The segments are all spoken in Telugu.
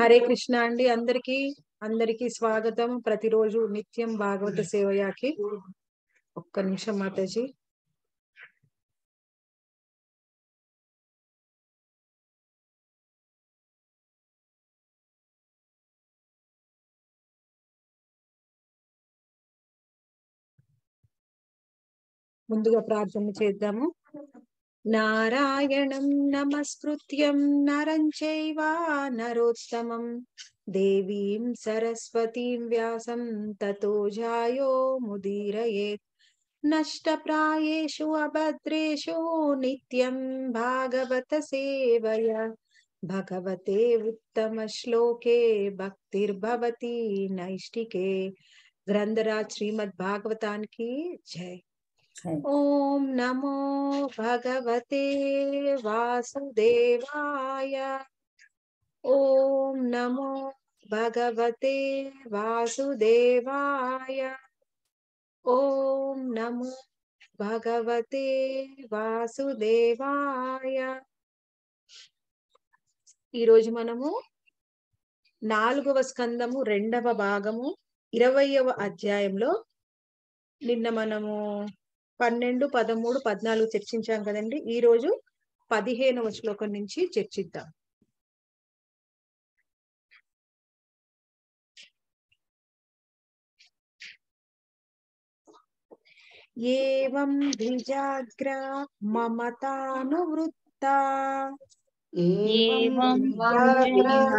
హరే కృష్ణ అండి అందరికి అందరికి స్వాగతం ప్రతిరోజు నిత్యం భాగవత సేవయాకి ఒక్క నిమిషం మాతాజీ ముందుగా ప్రార్థన చేద్దాము नारायण नमस्कृत नरं चैव नरोत्तमं देवीं सरस्वतीं व्यासं ततो जायो मुदीरयेत् नष्टप्रायेषु अभद्रेषु नित्यं भागवतसेवया भगवते श्लोके भक्तिर्भवती नैष्टिके ग्रन्थराज श्रीमद्भागवता की जय ఓం నమో భగవతే వాసుదేవాయ ఓం నమో భగవతే వాసుదేవాయ ఓం నమో భగవతే వాసుదేవాయ ఈరోజు మనము నాలుగవ స్కందము రెండవ భాగము ఇరవయవ అధ్యాయంలో నిన్న మనము పన్నెండు పదమూడు పద్నాలుగు చర్చించాం కదండి ఈ రోజు పదిహేనవ శ్లోకం నుంచి చర్చిద్దాం ఏం ద్విజాగ్ర మమతానువృత్త ఏం మమతానువృత్త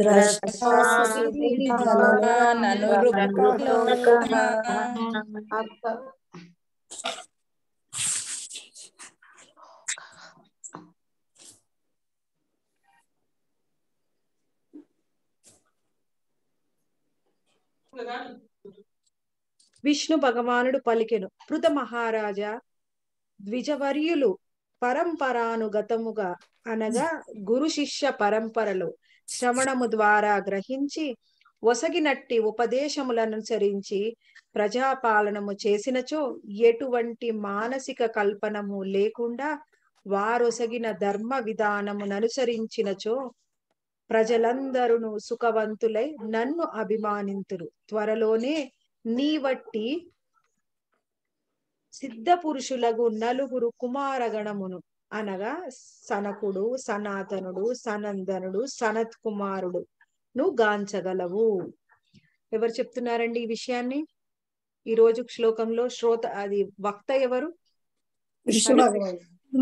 విష్ణు భగవానుడు పలికెను పృత మహారాజా ద్విజవర్యులు పరంపరానుగతముగా అనగా గురు శిష్య పరంపరలో శ్రవణము ద్వారా గ్రహించి ఒసగినట్టి ఉపదేశములను అనుసరించి ప్రజాపాలనము చేసినచో ఎటువంటి మానసిక కల్పనము లేకుండా వారొసగిన ధర్మ విధానమును అనుసరించినచో ప్రజలందరూ సుఖవంతులై నన్ను అభిమానింతురు త్వరలోనే నీ వట్టి సిద్ధ పురుషులకు నలుగురు కుమారగణమును అనగా సనకుడు సనాతనుడు సనందనుడు సనత్ కుమారుడు నువ్వు గాంచగలవు ఎవరు చెప్తున్నారండి ఈ విషయాన్ని ఈ రోజు శ్లోకంలో శ్రోత అది వక్త ఎవరు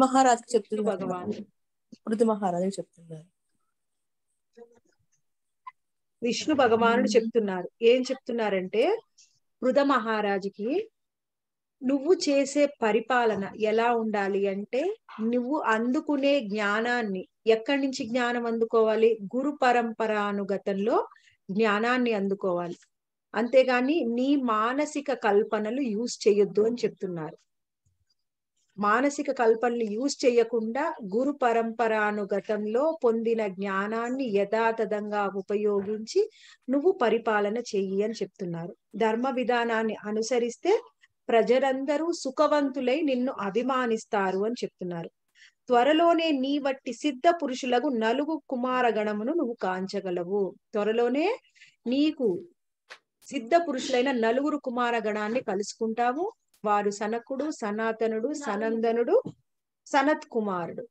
మహారాజు చెప్తున్నారు భగవాన్ పృథు మహారాజు చెప్తున్నారు విష్ణు భగవానుడు చెప్తున్నారు ఏం చెప్తున్నారంటే పృథ మహారాజుకి నువ్వు చేసే పరిపాలన ఎలా ఉండాలి అంటే నువ్వు అందుకునే జ్ఞానాన్ని ఎక్కడి నుంచి జ్ఞానం అందుకోవాలి గురు పరంపరానుగతంలో జ్ఞానాన్ని అందుకోవాలి అంతేగాని నీ మానసిక కల్పనలు యూజ్ చేయొద్దు అని చెప్తున్నారు మానసిక కల్పనలు యూజ్ చేయకుండా గురు పరంపరానుగతంలో పొందిన జ్ఞానాన్ని యథాతథంగా ఉపయోగించి నువ్వు పరిపాలన చెయ్యి అని చెప్తున్నారు ధర్మ విధానాన్ని అనుసరిస్తే ప్రజలందరూ సుఖవంతులై నిన్ను అభిమానిస్తారు అని చెప్తున్నారు త్వరలోనే నీ వట్టి సిద్ధ పురుషులకు నలుగు కుమారగణమును నువ్వు కాంచగలవు త్వరలోనే నీకు సిద్ధ పురుషులైన నలుగురు కుమారగణాన్ని కలుసుకుంటావు వారు సనకుడు సనాతనుడు సనందనుడు సనత్ కుమారుడు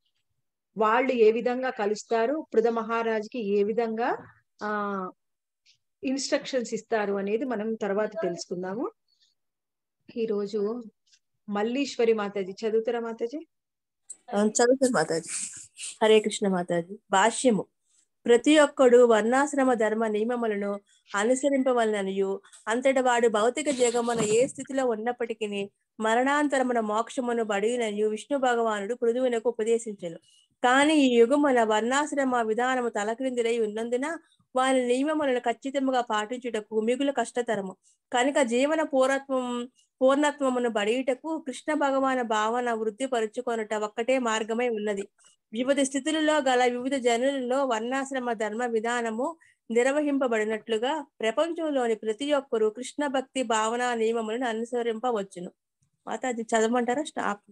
వాళ్ళు ఏ విధంగా కలుస్తారు పృథ మహారాజుకి ఏ విధంగా ఆ ఇన్స్ట్రక్షన్స్ ఇస్తారు అనేది మనం తర్వాత తెలుసుకుందాము ఈరోజు మల్లీశ్వరి మాతాజీ చదువుతారా మాతాజీ చదువుతారు మాతాజీ హరే కృష్ణ మాతాజీ భాష్యము ప్రతి ఒక్కడు వర్ణాశ్రమ ధర్మ నియమములను అనుసరింపవలననియు అంతటి వాడు భౌతిక జగమున ఏ స్థితిలో ఉన్నప్పటికీ మరణాంతరమున మోక్షమును బడినయు విష్ణు భగవానుడు పృథువునకు ఉపదేశించను కానీ ఈ యుగమున వర్ణాశ్రమ విధానము తలక్రిందులై ఉన్నందున వారి నియమములను ఖచ్చితంగా పాటించుటకు మిగులు కష్టతరము కనుక జీవన పూర్వత్వం పూర్ణత్వమును బడియుటకు కృష్ణ భగవాన భావన వృద్ధిపరుచుకొనుట ఒక్కటే మార్గమై ఉన్నది వివిధ స్థితులలో గల వివిధ జనులలో వర్ణాశ్రమ ధర్మ విధానము నిర్వహింపబడినట్లుగా ప్రపంచంలోని ప్రతి ఒక్కరూ కృష్ణ భక్తి భావన నియమములను అనుసరింపవచ్చును మాతాజీ చదవమంటారా స్టాప్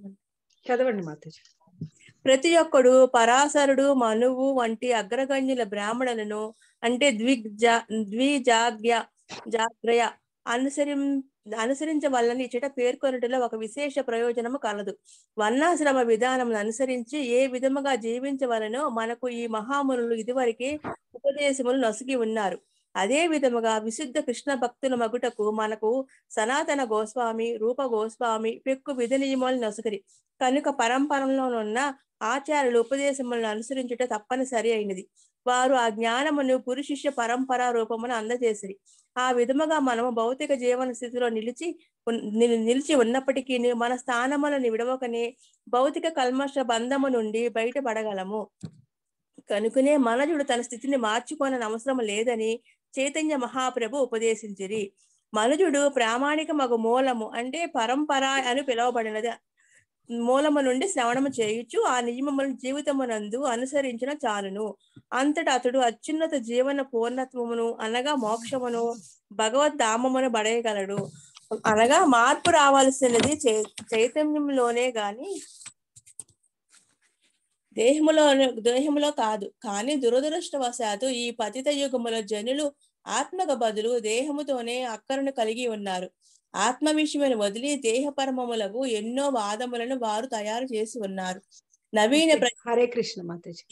చదవండి మాతాజీ ప్రతి ఒక్కడు పరాశరుడు మనువు వంటి అగ్రగణ్యుల బ్రాహ్మణులను అంటే ద్విజ ద్విజాగ్య జాగ్రయ అనుసరిం అనుసరించవల్లని చెట పేర్కొనటంలో ఒక విశేష ప్రయోజనము కలదు వర్ణాశ్రమ విధానం అనుసరించి ఏ విధముగా జీవించవలనో మనకు ఈ మహామునులు ఇదివరకే ఉపదేశములు నొసగి ఉన్నారు అదే విధముగా విశుద్ధ కృష్ణ భక్తుల మగుటకు మనకు సనాతన గోస్వామి రూప గోస్వామి పెక్కు విధి నియమాలు నొసగిరి కనుక పరంపరలోనున్న ఆచార్యుల ఉపదేశములను అనుసరించుట తప్పనిసరి అయినది వారు ఆ జ్ఞానమును గురు శిష్య పరంపర రూపమును అందజేసిరి ఆ విధముగా మనము భౌతిక జీవన స్థితిలో నిలిచి నిలిచి ఉన్నప్పటికీ మన స్థానములను విడవకని భౌతిక కల్మష బంధము నుండి బయటపడగలము కనుకనే మనజుడు తన స్థితిని మార్చుకోనని అవసరం లేదని చైతన్య మహాప్రభు ఉపదేశించిరి మనుజుడు మగ మూలము అంటే పరంపర అని పిలువబడినది మూలము నుండి శ్రవణము చేయొచ్చు ఆ నియమములను జీవితమునందు అనుసరించిన చాలును అంతటా అతడు అత్యున్నత జీవన పూర్ణత్వమును అనగా మోక్షమును ధామమును పడేయగలడు అనగా మార్పు రావాల్సినది చైతన్యంలోనే గాని దేహములో దేహములో కాదు కానీ దురదృష్టవశాత్తు ఈ పతిత యుగములో జనులు ఆత్మకు బదులు దేహముతోనే అక్కరను కలిగి ఉన్నారు ఆత్మ విషయమును వదిలి దేహపరమములకు ఎన్నో వాదములను వారు తయారు చేసి ఉన్నారు నవీన హరే కృష్ణ మాతాజీ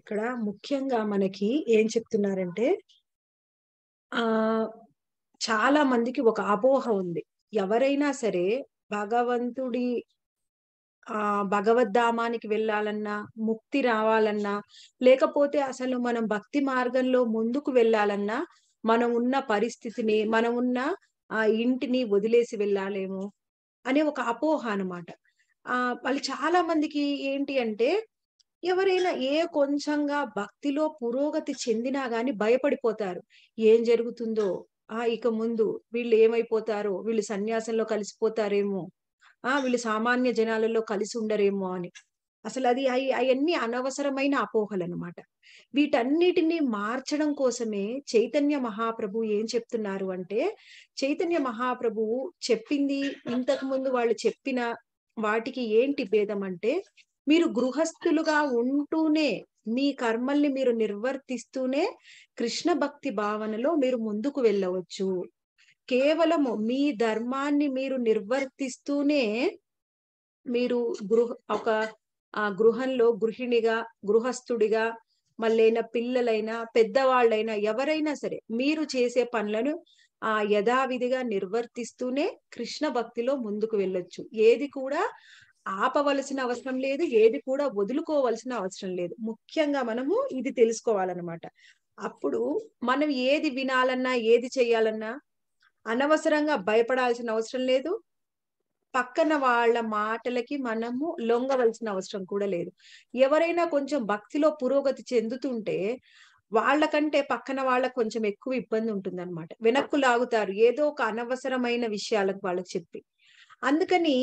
ఇక్కడ ముఖ్యంగా మనకి ఏం చెప్తున్నారంటే ఆ చాలా మందికి ఒక అపోహ ఉంది ఎవరైనా సరే భగవంతుడి ఆ భగవద్ధామానికి వెళ్ళాలన్నా ముక్తి రావాలన్నా లేకపోతే అసలు మనం భక్తి మార్గంలో ముందుకు వెళ్ళాలన్నా మనం ఉన్న పరిస్థితిని మనం ఉన్న ఆ ఇంటిని వదిలేసి వెళ్ళాలేమో అనే ఒక అపోహ అనమాట ఆ వాళ్ళు చాలా మందికి ఏంటి అంటే ఎవరైనా ఏ కొంచెంగా భక్తిలో పురోగతి చెందినా గాని భయపడిపోతారు ఏం జరుగుతుందో ఆ ఇక ముందు వీళ్ళు ఏమైపోతారో వీళ్ళు సన్యాసంలో కలిసిపోతారేమో ఆ వీళ్ళు సామాన్య జనాలలో కలిసి ఉండరేమో అని అసలు అది అవి అవన్నీ అనవసరమైన అపోహలు అనమాట వీటన్నిటిని మార్చడం కోసమే చైతన్య మహాప్రభు ఏం చెప్తున్నారు అంటే చైతన్య మహాప్రభు చెప్పింది ఇంతకు ముందు వాళ్ళు చెప్పిన వాటికి ఏంటి భేదం అంటే మీరు గృహస్థులుగా ఉంటూనే మీ కర్మల్ని మీరు నిర్వర్తిస్తూనే కృష్ణ భక్తి భావనలో మీరు ముందుకు వెళ్ళవచ్చు కేవలము మీ ధర్మాన్ని మీరు నిర్వర్తిస్తూనే మీరు గృహ ఒక ఆ గృహంలో గృహిణిగా గృహస్థుడిగా మళ్ళైనా పిల్లలైనా పెద్దవాళ్ళైనా ఎవరైనా సరే మీరు చేసే పనులను ఆ యథావిధిగా నిర్వర్తిస్తూనే కృష్ణ భక్తిలో ముందుకు వెళ్ళొచ్చు ఏది కూడా ఆపవలసిన అవసరం లేదు ఏది కూడా వదులుకోవలసిన అవసరం లేదు ముఖ్యంగా మనము ఇది తెలుసుకోవాలన్నమాట అప్పుడు మనం ఏది వినాలన్నా ఏది చేయాలన్నా అనవసరంగా భయపడాల్సిన అవసరం లేదు పక్కన వాళ్ళ మాటలకి మనము లొంగవలసిన అవసరం కూడా లేదు ఎవరైనా కొంచెం భక్తిలో పురోగతి చెందుతుంటే వాళ్ళకంటే పక్కన వాళ్ళకు కొంచెం ఎక్కువ ఇబ్బంది ఉంటుంది అనమాట వెనక్కు లాగుతారు ఏదో ఒక అనవసరమైన విషయాలకు వాళ్ళకి చెప్పి అందుకని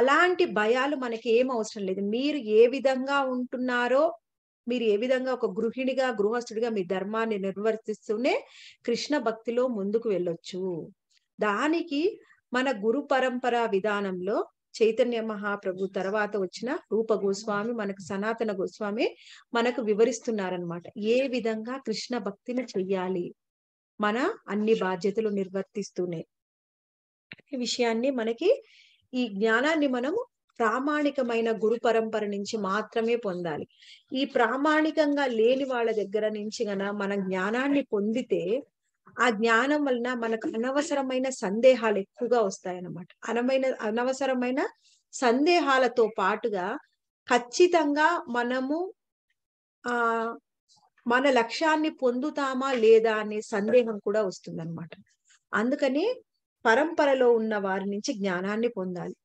అలాంటి భయాలు మనకి ఏం అవసరం లేదు మీరు ఏ విధంగా ఉంటున్నారో మీరు ఏ విధంగా ఒక గృహిణిగా గృహస్థుడిగా మీ ధర్మాన్ని నిర్వర్తిస్తూనే కృష్ణ భక్తిలో ముందుకు వెళ్ళొచ్చు దానికి మన గురు పరంపర విధానంలో చైతన్య మహాప్రభు తర్వాత వచ్చిన రూప గోస్వామి మనకు సనాతన గోస్వామి మనకు వివరిస్తున్నారనమాట ఏ విధంగా కృష్ణ భక్తిని చెయ్యాలి మన అన్ని బాధ్యతలు నిర్వర్తిస్తూనే విషయాన్ని మనకి ఈ జ్ఞానాన్ని మనము ప్రామాణికమైన గురు పరంపర నుంచి మాత్రమే పొందాలి ఈ ప్రామాణికంగా లేని వాళ్ళ దగ్గర నుంచి గన మన జ్ఞానాన్ని పొందితే ఆ జ్ఞానం వలన మనకు అనవసరమైన సందేహాలు ఎక్కువగా వస్తాయన్నమాట అనమైన అనవసరమైన సందేహాలతో పాటుగా ఖచ్చితంగా మనము ఆ మన లక్ష్యాన్ని పొందుతామా లేదా అనే సందేహం కూడా వస్తుందన్నమాట అందుకని పరంపరలో ఉన్న వారి నుంచి జ్ఞానాన్ని పొందాలి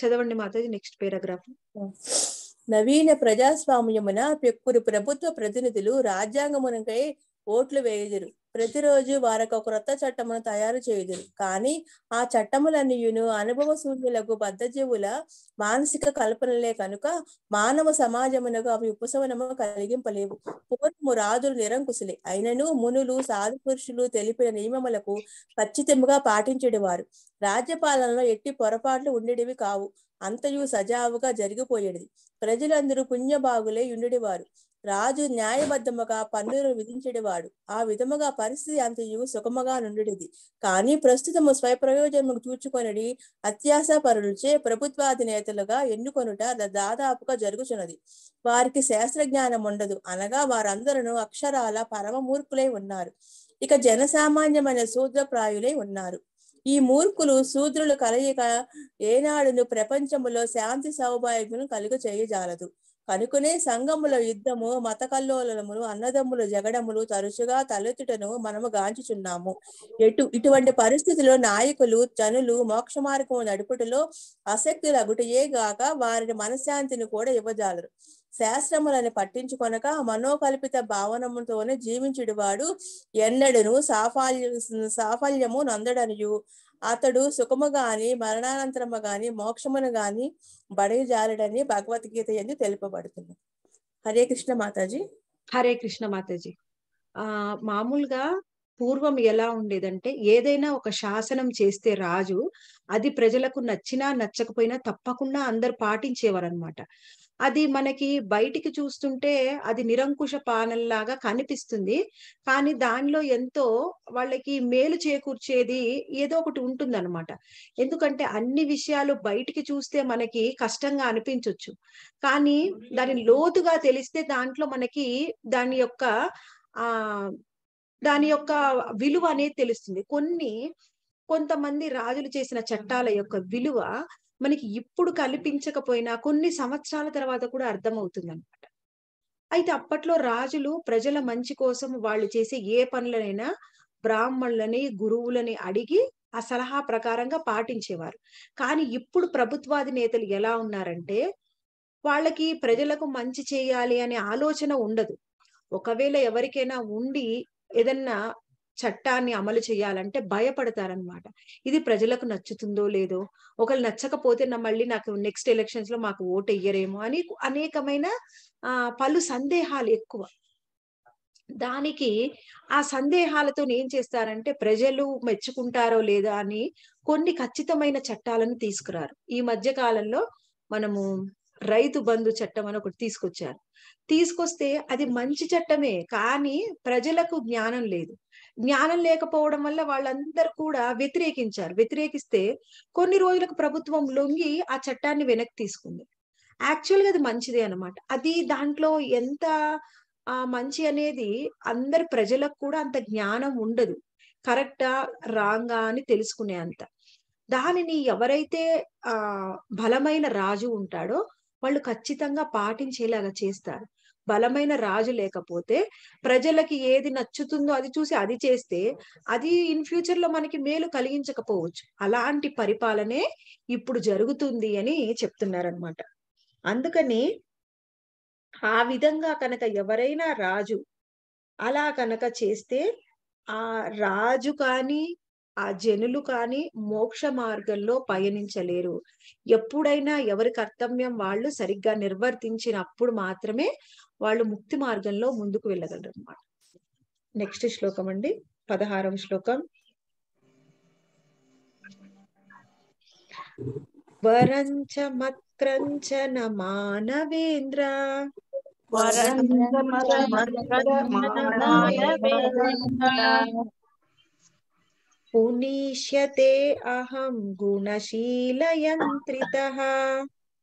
చదవండి మాతాజీ నెక్స్ట్ పేరాగ్రాఫ్ నవీన ప్రజాస్వామ్యమున పెక్కురు ప్రభుత్వ ప్రతినిధులు రాజ్యాంగమునకై ఓట్లు వేయదురు ప్రతిరోజు ఒక క్రొత్త చట్టమును తయారు చేయుదురు కానీ ఆ చట్టములన్నీయును అనుభవ శూన్యులకు బద్ధజీవుల మానసిక కల్పనలే కనుక మానవ సమాజమునకు అవి ఉపశమనము కలిగింపలేవు పూర్వము రాజులు నిరంకుశులే అయినను మునులు సాధు పురుషులు తెలిపిన నియమములకు ఖచ్చితంగా పాటించేవారు రాజ్యపాలనలో ఎట్టి పొరపాట్లు ఉండేటివి కావు అంతయు సజావుగా జరిగిపోయేది ప్రజలందరూ పుణ్యభాగులే ఉండేవారు రాజు న్యాయబద్ధముగా పన్నులు విధించేవాడు ఆ విధముగా పరిస్థితి అంతయు సుఖముగా నుండి కానీ ప్రస్తుతము స్వయప్రయోజనము చూచుకొనడి అత్యాసపరులచే ప్రభుత్వాధినేతలుగా ఎన్నుకొనుట దాదాపుగా జరుగుతున్నది వారికి శాస్త్రజ్ఞానం ఉండదు అనగా వారందరూ అక్షరాల పరమ ఉన్నారు ఇక జనసామాన్యమైన శూద్రప్రాయులై ఉన్నారు ఈ మూర్ఖులు సూద్రులు కలయిక ఏనాడును ప్రపంచములో శాంతి సౌభాగ్యం కలుగ చేయజాలదు కనుకనే సంఘముల యుద్ధము మత కల్లోలములు అన్నదమ్ములు జగడములు తరచుగా తలెత్తుటను మనము గాంచుచున్నాము ఎటు ఇటువంటి పరిస్థితుల్లో నాయకులు జనులు మోక్ష మార్గము నడుపుటలో అసక్తులగుటయే గాక వారి మనశ్శాంతిని కూడా ఇవ్వజాలరు శాస్త్రములను పట్టించుకొనక మనోకల్పిత భావనముతోనే వాడు ఎన్నడను సాఫల్య సాఫల్యము నందడనియు అతడు సుఖము గాని మరణానంతరము గాని మోక్షమును గాని బడయి జారడని భగవద్గీత ఎందుకు తెలుపబడుతుంది హరే కృష్ణ మాతాజీ హరే కృష్ణ మాతాజీ ఆ మామూలుగా పూర్వం ఎలా ఉండేదంటే ఏదైనా ఒక శాసనం చేస్తే రాజు అది ప్రజలకు నచ్చినా నచ్చకపోయినా తప్పకుండా అందరు పాటించేవారు అనమాట అది మనకి బయటికి చూస్తుంటే అది నిరంకుశ పానల్లాగా కనిపిస్తుంది కానీ దానిలో ఎంతో వాళ్ళకి మేలు చేకూర్చేది ఏదో ఒకటి ఉంటుందన్నమాట ఎందుకంటే అన్ని విషయాలు బయటికి చూస్తే మనకి కష్టంగా అనిపించవచ్చు కానీ దాని లోతుగా తెలిస్తే దాంట్లో మనకి దాని యొక్క ఆ దాని యొక్క విలువ అనేది తెలుస్తుంది కొన్ని కొంతమంది రాజులు చేసిన చట్టాల యొక్క విలువ మనకి ఇప్పుడు కల్పించకపోయినా కొన్ని సంవత్సరాల తర్వాత కూడా అర్థమవుతుంది అనమాట అయితే అప్పట్లో రాజులు ప్రజల మంచి కోసం వాళ్ళు చేసే ఏ పనులనైనా బ్రాహ్మణులని గురువులని అడిగి ఆ సలహా ప్రకారంగా పాటించేవారు కానీ ఇప్పుడు ప్రభుత్వాధినేతలు ఎలా ఉన్నారంటే వాళ్ళకి ప్రజలకు మంచి చేయాలి అనే ఆలోచన ఉండదు ఒకవేళ ఎవరికైనా ఉండి ఏదన్నా చట్టాన్ని అమలు చేయాలంటే భయపడతారనమాట ఇది ప్రజలకు నచ్చుతుందో లేదో ఒకరు నచ్చకపోతే నా మళ్ళీ నాకు నెక్స్ట్ ఎలక్షన్స్ లో మాకు ఓటు వేయరేమో అని అనేకమైన పలు సందేహాలు ఎక్కువ దానికి ఆ సందేహాలతో ఏం చేస్తారంటే ప్రజలు మెచ్చుకుంటారో లేదా అని కొన్ని ఖచ్చితమైన చట్టాలను తీసుకురారు ఈ మధ్య కాలంలో మనము రైతు బంధు చట్టం అని ఒకటి తీసుకొచ్చారు తీసుకొస్తే అది మంచి చట్టమే కానీ ప్రజలకు జ్ఞానం లేదు జ్ఞానం లేకపోవడం వల్ల వాళ్ళందరూ కూడా వ్యతిరేకించారు వ్యతిరేకిస్తే కొన్ని రోజులకు ప్రభుత్వం లొంగి ఆ చట్టాన్ని వెనక్కి తీసుకుంది యాక్చువల్గా అది మంచిదే అనమాట అది దాంట్లో ఎంత మంచి అనేది అందరి ప్రజలకు కూడా అంత జ్ఞానం ఉండదు కరెక్టా రాంగా అని తెలుసుకునే అంత దానిని ఎవరైతే ఆ బలమైన రాజు ఉంటాడో వాళ్ళు ఖచ్చితంగా పాటించేలాగా చేస్తారు బలమైన రాజు లేకపోతే ప్రజలకి ఏది నచ్చుతుందో అది చూసి అది చేస్తే అది ఇన్ ఫ్యూచర్ లో మనకి మేలు కలిగించకపోవచ్చు అలాంటి పరిపాలనే ఇప్పుడు జరుగుతుంది అని చెప్తున్నారనమాట అందుకని ఆ విధంగా కనుక ఎవరైనా రాజు అలా కనుక చేస్తే ఆ రాజు కానీ ఆ జనులు కానీ మోక్ష మార్గంలో పయనించలేరు ఎప్పుడైనా ఎవరి కర్తవ్యం వాళ్ళు సరిగ్గా నిర్వర్తించినప్పుడు మాత్రమే వాళ్ళు ముక్తి మార్గంలో ముందుకు వెళ్ళగలరు అనమాట నెక్స్ట్ శ్లోకం అండి పదహారవ శ్లోకం వరంచ మత్రంచన మానవేంద్ర పునీష్యతే అహం గుణశీలయంత్రిత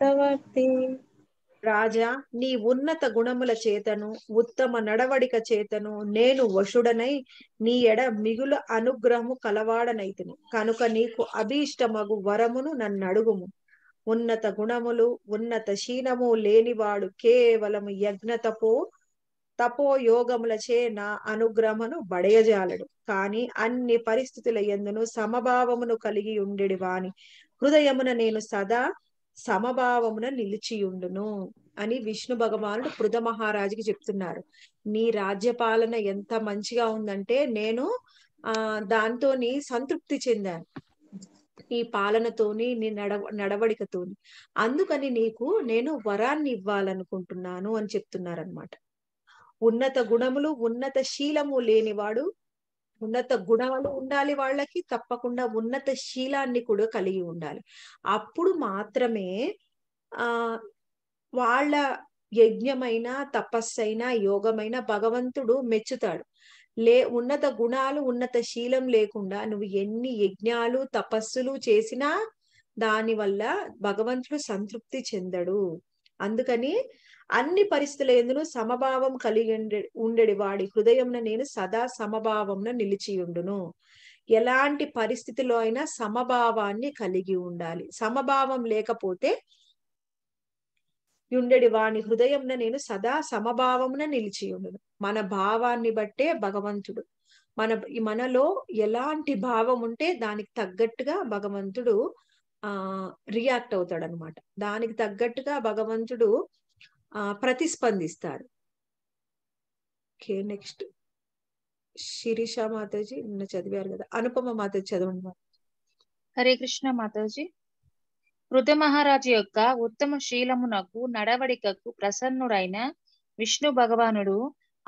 ప్రవర్తి రాజా నీ ఉన్నత గుణముల చేతను ఉత్తమ నడవడిక చేతను నేను వశుడనై నీ ఎడ మిగులు అనుగ్రహము కలవాడనైతును కనుక నీకు అభీష్టమగు వరమును నన్ను అడుగుము ఉన్నత గుణములు ఉన్నత శీనము లేనివాడు కేవలము యజ్ఞ తపో తపో చే నా అనుగ్రహమును బడయజాలడు కాని అన్ని పరిస్థితుల ఎందును సమభావమును కలిగి ఉండేడి వాని హృదయమున నేను సదా సమభావమున నిలిచియుండును అని విష్ణు భగవానుడు పృథ మహారాజుకి చెప్తున్నారు నీ రాజ్యపాలన ఎంత మంచిగా ఉందంటే నేను ఆ దాంతో సంతృప్తి చెందాను నీ పాలనతోని నీ నడ నడవడికతోని అందుకని నీకు నేను వరాన్ని ఇవ్వాలనుకుంటున్నాను అని చెప్తున్నారనమాట ఉన్నత గుణములు ఉన్నత శీలము లేనివాడు ఉన్నత గుణాలు ఉండాలి వాళ్ళకి తప్పకుండా ఉన్నత శీలాన్ని కూడా కలిగి ఉండాలి అప్పుడు మాత్రమే ఆ వాళ్ళ యజ్ఞమైన తపస్సైనా యోగమైన భగవంతుడు మెచ్చుతాడు లే ఉన్నత గుణాలు ఉన్నత శీలం లేకుండా నువ్వు ఎన్ని యజ్ఞాలు తపస్సులు చేసినా దాని వల్ల భగవంతుడు సంతృప్తి చెందడు అందుకని అన్ని పరిస్థితుల ఎందును సమభావం కలిగి ఉండడి వాడి హృదయం నేను సదా సమభావంన నిలిచియుండును ఎలాంటి పరిస్థితిలో అయినా సమభావాన్ని కలిగి ఉండాలి సమభావం లేకపోతే ఉండడి వాణి హృదయం నేను సదా సమభావమున నిలిచి ఉండను మన భావాన్ని బట్టే భగవంతుడు మన మనలో ఎలాంటి భావం ఉంటే దానికి తగ్గట్టుగా భగవంతుడు ఆ రియాక్ట్ అవుతాడు అనమాట దానికి తగ్గట్టుగా భగవంతుడు ప్రతిస్పందిస్తారు ఓకే నెక్స్ట్ శిరీష మాతాజీ నిన్న చదివారు కదా అనుపమ మాతాజీ చదవండి హరే కృష్ణ మాతాజీ మృత మహారాజు యొక్క ఉత్తమ శీలమునకు నడవడికకు ప్రసన్నుడైన విష్ణు భగవానుడు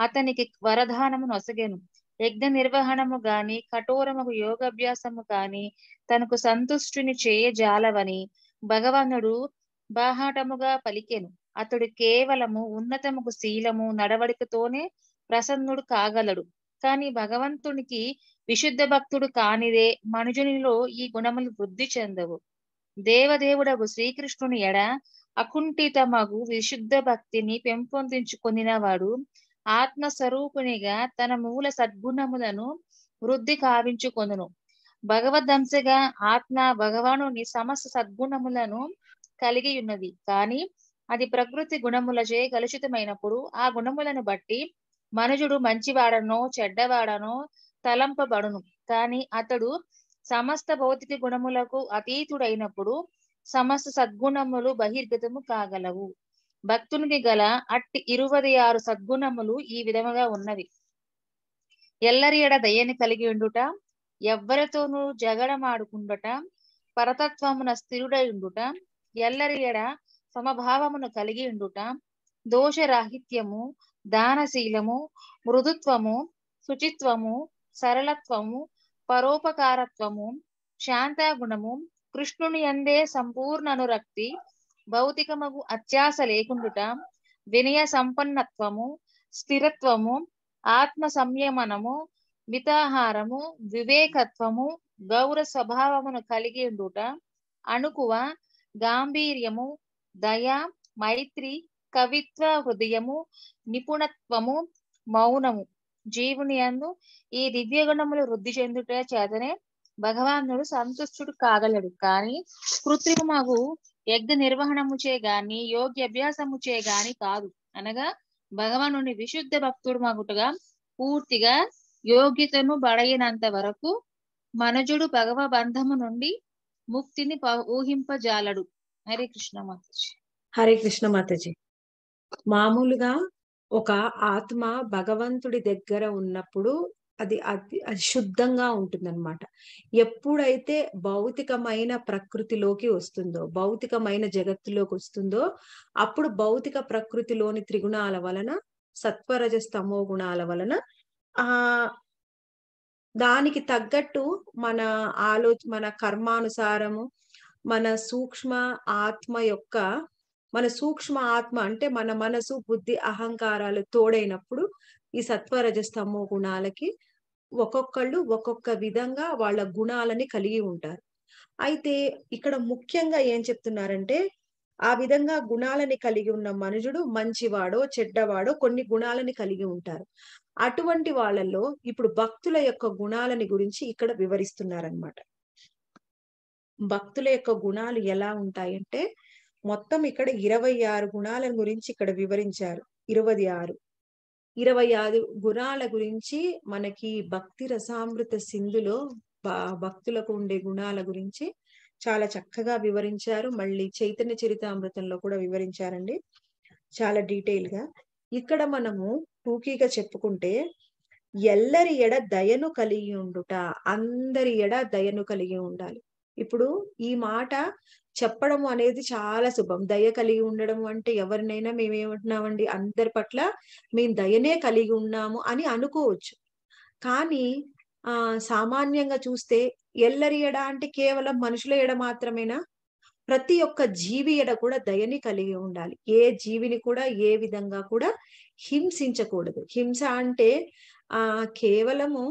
అతనికి వరదానము నొసగెను యజ్ఞ నిర్వహణము గాని కఠోరముకు యోగాభ్యాసము కాని తనకు సంతుష్టిని చేయజాలవని భగవానుడు బాహాటముగా పలికెను అతడు కేవలము ఉన్నతముకు శీలము నడవడికతోనే ప్రసన్నుడు కాగలడు కానీ భగవంతునికి విశుద్ధ భక్తుడు కానిదే మనుజునిలో ఈ గుణములు వృద్ధి చెందవు దేవదేవుడకు శ్రీకృష్ణుని ఎడ అకుంఠితమగు విశుద్ధ భక్తిని పెంపొందించుకొనినవాడు ఆత్మస్వరూపునిగా తన మూల సద్గుణములను వృద్ధి కావించుకొను భగవద్ంశగా ఆత్మ భగవానుని సమస్త సద్గుణములను కలిగి ఉన్నది కానీ అది ప్రకృతి గుణములచే కలుషితమైనప్పుడు ఆ గుణములను బట్టి మనుజుడు మంచివాడనో చెడ్డవాడనో తలంపబడును కాని అతడు సమస్త భౌతిక గుణములకు అతీతుడైనప్పుడు సమస్త సద్గుణములు బహిర్గతము కాగలవు భక్తునికి గల అట్టి ఇరువది ఆరు సద్గుణములు ఈ విధముగా ఉన్నవి ఎల్లరి ఎడ దయని కలిగి ఉండుట ఎవ్వరితోనూ జగడమాడుకుండుట పరతత్వమున స్థిరుడై ఉండుట ఎల్లరి ఎడ సమభావమును కలిగి ఉండుట దోషరాహిత్యము దానశీలము మృదుత్వము శుచిత్వము సరళత్వము పరోపకారత్వము శాంతాగుణము కృష్ణుని అందే సంపూర్ణ అనురక్తి భౌతికమగు అత్యాస లేకుండుట వినయ సంపన్నత్వము స్థిరత్వము ఆత్మ సంయమనము మితాహారము వివేకత్వము గౌర స్వభావమును కలిగి ఉండుట అణుకువ గాంభీర్యము దయ మైత్రి కవిత్వ హృదయము నిపుణత్వము మౌనము జీవుని అందు ఈ దివ్య గుణములు వృద్ధి చెందుట చేతనే భగవానుడు సంతుష్టుడు కాగలడు కానీ కృత్రిమగు యజ్ఞ నిర్వహణముచే గాని యోగ్య అభ్యాసముచే గాని కాదు అనగా భగవాను విశుద్ధ భక్తుడు మగుటగా పూర్తిగా యోగ్యతను బడయినంత వరకు మనజుడు భగవ బంధము నుండి ముక్తిని ఊహింపజాలడు హరే కృష్ణ మాతాజీ హరే కృష్ణ మాతాజీ మామూలుగా ఒక ఆత్మ భగవంతుడి దగ్గర ఉన్నప్పుడు అది అతి శుద్ధంగా ఉంటుందన్నమాట ఎప్పుడైతే భౌతికమైన ప్రకృతిలోకి వస్తుందో భౌతికమైన జగత్తులోకి వస్తుందో అప్పుడు భౌతిక ప్రకృతిలోని త్రిగుణాల వలన సత్వరజ స్తమో గుణాల వలన ఆ దానికి తగ్గట్టు మన ఆలోచ మన కర్మానుసారము మన సూక్ష్మ ఆత్మ యొక్క మన సూక్ష్మ ఆత్మ అంటే మన మనసు బుద్ధి అహంకారాలు తోడైనప్పుడు ఈ సత్వరజస్తమ గుణాలకి ఒక్కొక్కళ్ళు ఒక్కొక్క విధంగా వాళ్ళ గుణాలని కలిగి ఉంటారు అయితే ఇక్కడ ముఖ్యంగా ఏం చెప్తున్నారంటే ఆ విధంగా గుణాలని కలిగి ఉన్న మనుషుడు మంచివాడో చెడ్డవాడో కొన్ని గుణాలని కలిగి ఉంటారు అటువంటి వాళ్ళల్లో ఇప్పుడు భక్తుల యొక్క గుణాలని గురించి ఇక్కడ వివరిస్తున్నారనమాట భక్తుల యొక్క గుణాలు ఎలా ఉంటాయంటే మొత్తం ఇక్కడ ఇరవై ఆరు గుణాల గురించి ఇక్కడ వివరించారు ఇరవై ఆరు ఇరవై ఆరు గుణాల గురించి మనకి భక్తి రసామృత సింధులో భక్తులకు ఉండే గుణాల గురించి చాలా చక్కగా వివరించారు మళ్ళీ చైతన్య చరితామృతంలో కూడా వివరించారండి చాలా డీటెయిల్ గా ఇక్కడ మనము టూకీగా చెప్పుకుంటే ఎల్లరి ఎడ దయను కలిగి ఉండుట అందరి ఎడ దయను కలిగి ఉండాలి ఇప్పుడు ఈ మాట చెప్పడం అనేది చాలా శుభం దయ కలిగి ఉండడం అంటే ఎవరినైనా మేమేమంటున్నామండి అందరి పట్ల మేము దయనే కలిగి ఉన్నాము అని అనుకోవచ్చు కానీ ఆ సామాన్యంగా చూస్తే ఎల్లరి ఎడ అంటే కేవలం మనుషుల ఎడ మాత్రమేనా ప్రతి ఒక్క జీవి ఎడ కూడా దయని కలిగి ఉండాలి ఏ జీవిని కూడా ఏ విధంగా కూడా హింసించకూడదు హింస అంటే ఆ కేవలము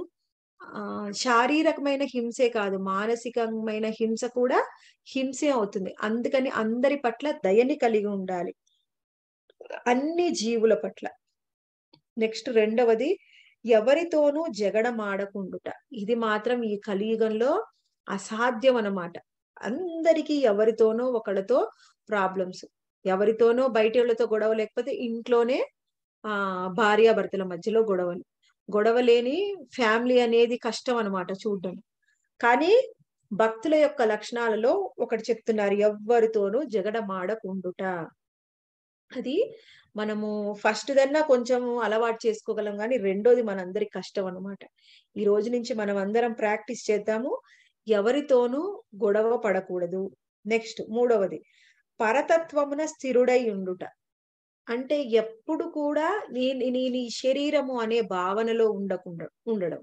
శారీరకమైన హింసే కాదు మానసికమైన హింస కూడా హింసే అవుతుంది అందుకని అందరి పట్ల దయని కలిగి ఉండాలి అన్ని జీవుల పట్ల నెక్స్ట్ రెండవది ఎవరితోనూ జగడమాడకుండుట ఇది మాత్రం ఈ కలియుగంలో అసాధ్యం అన్నమాట అందరికీ ఎవరితోనో ఒకళ్ళతో ప్రాబ్లమ్స్ ఎవరితోనో బయట వాళ్ళతో గొడవ లేకపోతే ఇంట్లోనే ఆ భార్యాభర్తల మధ్యలో గొడవలు గొడవ లేని ఫ్యామిలీ అనేది కష్టం అనమాట చూడడం కానీ భక్తుల యొక్క లక్షణాలలో ఒకటి చెప్తున్నారు ఎవ్వరితోనూ జగడమాడకుండుట అది మనము ఫస్ట్ దన్నా కొంచెం అలవాటు చేసుకోగలం కానీ రెండోది మనందరి కష్టం అనమాట ఈ రోజు నుంచి మనం అందరం ప్రాక్టీస్ చేద్దాము ఎవరితోనూ గొడవ పడకూడదు నెక్స్ట్ మూడవది పరతత్వమున స్థిరుడై ఉండుట అంటే ఎప్పుడు కూడా నేను నేను ఈ శరీరము అనే భావనలో ఉండకుండా ఉండడం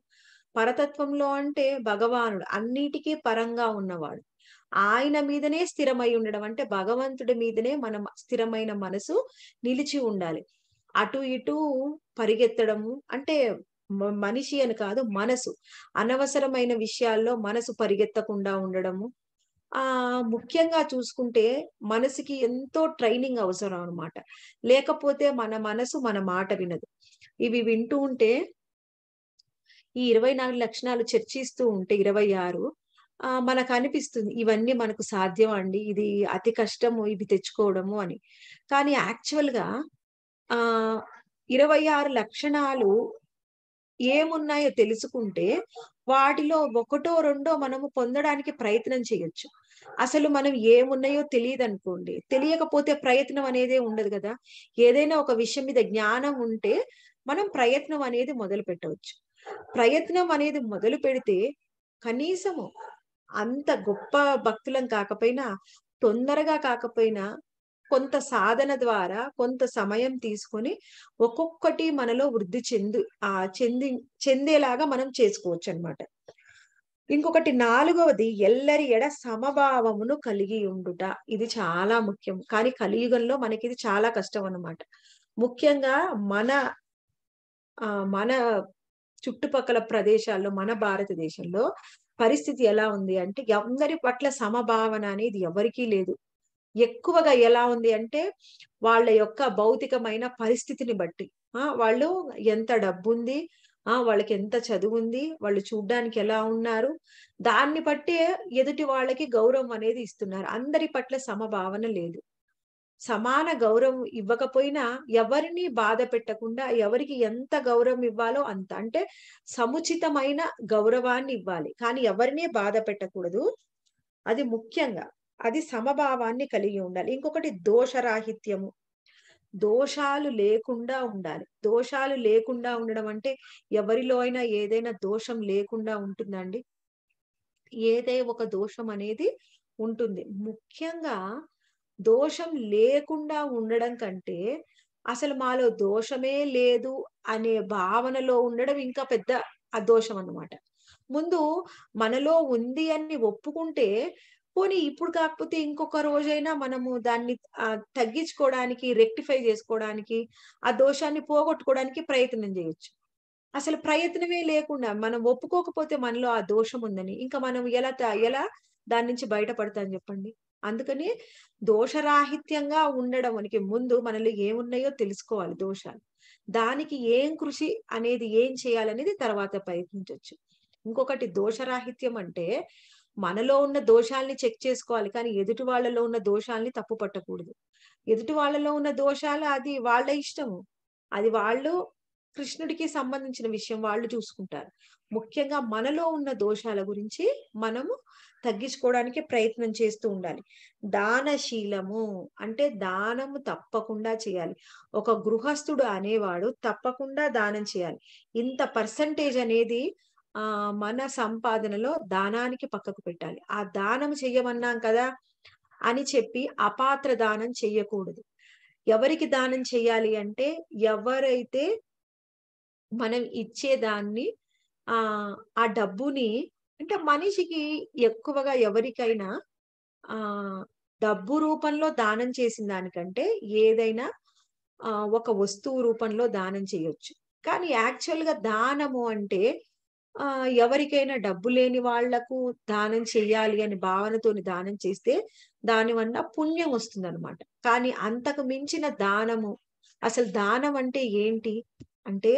పరతత్వంలో అంటే భగవానుడు అన్నిటికీ పరంగా ఉన్నవాడు ఆయన మీదనే స్థిరమై ఉండడం అంటే భగవంతుడి మీదనే మన స్థిరమైన మనసు నిలిచి ఉండాలి అటు ఇటు పరిగెత్తడము అంటే మనిషి అని కాదు మనసు అనవసరమైన విషయాల్లో మనసు పరిగెత్తకుండా ఉండడము ఆ ముఖ్యంగా చూసుకుంటే మనసుకి ఎంతో ట్రైనింగ్ అవసరం అనమాట లేకపోతే మన మనసు మన మాట వినదు ఇవి వింటూ ఉంటే ఈ ఇరవై నాలుగు లక్షణాలు చర్చిస్తూ ఉంటే ఇరవై ఆరు ఆ మనకు అనిపిస్తుంది ఇవన్నీ మనకు సాధ్యం అండి ఇది అతి కష్టము ఇవి తెచ్చుకోవడము అని కానీ యాక్చువల్గా ఆ ఇరవై ఆరు లక్షణాలు ఏమున్నాయో తెలుసుకుంటే వాటిలో ఒకటో రెండో మనము పొందడానికి ప్రయత్నం చేయొచ్చు అసలు మనం ఏమున్నాయో తెలియదు అనుకోండి తెలియకపోతే ప్రయత్నం అనేది ఉండదు కదా ఏదైనా ఒక విషయం మీద జ్ఞానం ఉంటే మనం ప్రయత్నం అనేది మొదలు పెట్టవచ్చు ప్రయత్నం అనేది మొదలు పెడితే కనీసము అంత గొప్ప భక్తులం కాకపోయినా తొందరగా కాకపోయినా కొంత సాధన ద్వారా కొంత సమయం తీసుకొని ఒక్కొక్కటి మనలో వృద్ధి చెందు ఆ చెంది చెందేలాగా మనం చేసుకోవచ్చు అనమాట ఇంకొకటి నాలుగవది ఎల్లరి ఎడ సమభావమును కలిగి ఉండుట ఇది చాలా ముఖ్యం కానీ కలియుగంలో మనకి ఇది చాలా కష్టం అనమాట ముఖ్యంగా మన మన చుట్టుపక్కల ప్రదేశాల్లో మన భారతదేశంలో పరిస్థితి ఎలా ఉంది అంటే అందరి పట్ల సమభావన అనేది ఎవరికీ లేదు ఎక్కువగా ఎలా ఉంది అంటే వాళ్ళ యొక్క భౌతికమైన పరిస్థితిని బట్టి వాళ్ళు ఎంత డబ్బు ఉంది ఆ వాళ్ళకి ఎంత చదువు ఉంది వాళ్ళు చూడ్డానికి ఎలా ఉన్నారు దాన్ని బట్టే ఎదుటి వాళ్ళకి గౌరవం అనేది ఇస్తున్నారు అందరి పట్ల సమభావన లేదు సమాన గౌరవం ఇవ్వకపోయినా ఎవరిని బాధ పెట్టకుండా ఎవరికి ఎంత గౌరవం ఇవ్వాలో అంత అంటే సముచితమైన గౌరవాన్ని ఇవ్వాలి కానీ ఎవరిని బాధ పెట్టకూడదు అది ముఖ్యంగా అది సమభావాన్ని కలిగి ఉండాలి ఇంకొకటి దోషరాహిత్యము దోషాలు లేకుండా ఉండాలి దోషాలు లేకుండా ఉండడం అంటే ఎవరిలో అయినా ఏదైనా దోషం లేకుండా ఉంటుందండి ఏదే ఒక దోషం అనేది ఉంటుంది ముఖ్యంగా దోషం లేకుండా ఉండడం కంటే అసలు మాలో దోషమే లేదు అనే భావనలో ఉండడం ఇంకా పెద్ద అదోషం అన్నమాట ముందు మనలో ఉంది అని ఒప్పుకుంటే పోనీ ఇప్పుడు కాకపోతే ఇంకొక రోజైనా మనము దాన్ని తగ్గించుకోవడానికి రెక్టిఫై చేసుకోవడానికి ఆ దోషాన్ని పోగొట్టుకోవడానికి ప్రయత్నం చేయొచ్చు అసలు ప్రయత్నమే లేకుండా మనం ఒప్పుకోకపోతే మనలో ఆ దోషం ఉందని ఇంకా మనం ఎలా ఎలా దాని నుంచి బయటపడతాం చెప్పండి అందుకని దోషరాహిత్యంగా ఉండడం మనకి ముందు మనలో ఏమున్నాయో తెలుసుకోవాలి దోషాలు దానికి ఏం కృషి అనేది ఏం చేయాలనేది తర్వాత ప్రయత్నించవచ్చు ఇంకొకటి దోషరాహిత్యం అంటే మనలో ఉన్న దోషాల్ని చెక్ చేసుకోవాలి కానీ ఎదుటి వాళ్ళలో ఉన్న దోషాల్ని తప్పు పట్టకూడదు ఎదుటి వాళ్ళలో ఉన్న దోషాలు అది వాళ్ళ ఇష్టము అది వాళ్ళు కృష్ణుడికి సంబంధించిన విషయం వాళ్ళు చూసుకుంటారు ముఖ్యంగా మనలో ఉన్న దోషాల గురించి మనము తగ్గించుకోవడానికి ప్రయత్నం చేస్తూ ఉండాలి దానశీలము అంటే దానము తప్పకుండా చేయాలి ఒక గృహస్థుడు అనేవాడు తప్పకుండా దానం చేయాలి ఇంత పర్సంటేజ్ అనేది ఆ మన సంపాదనలో దానానికి పక్కకు పెట్టాలి ఆ దానం చెయ్యమన్నాం కదా అని చెప్పి అపాత్ర దానం చెయ్యకూడదు ఎవరికి దానం చేయాలి అంటే ఎవరైతే మనం ఇచ్చేదాన్ని ఆ ఆ డబ్బుని అంటే మనిషికి ఎక్కువగా ఎవరికైనా ఆ డబ్బు రూపంలో దానం చేసిన దానికంటే ఏదైనా ఒక వస్తువు రూపంలో దానం చేయొచ్చు కానీ యాక్చువల్గా దానము అంటే ఆ ఎవరికైనా డబ్బు లేని వాళ్లకు దానం చేయాలి అని భావనతోని దానం చేస్తే దాని వల్ల పుణ్యం వస్తుందన్నమాట కానీ అంతకు మించిన దానము అసలు దానం అంటే ఏంటి అంటే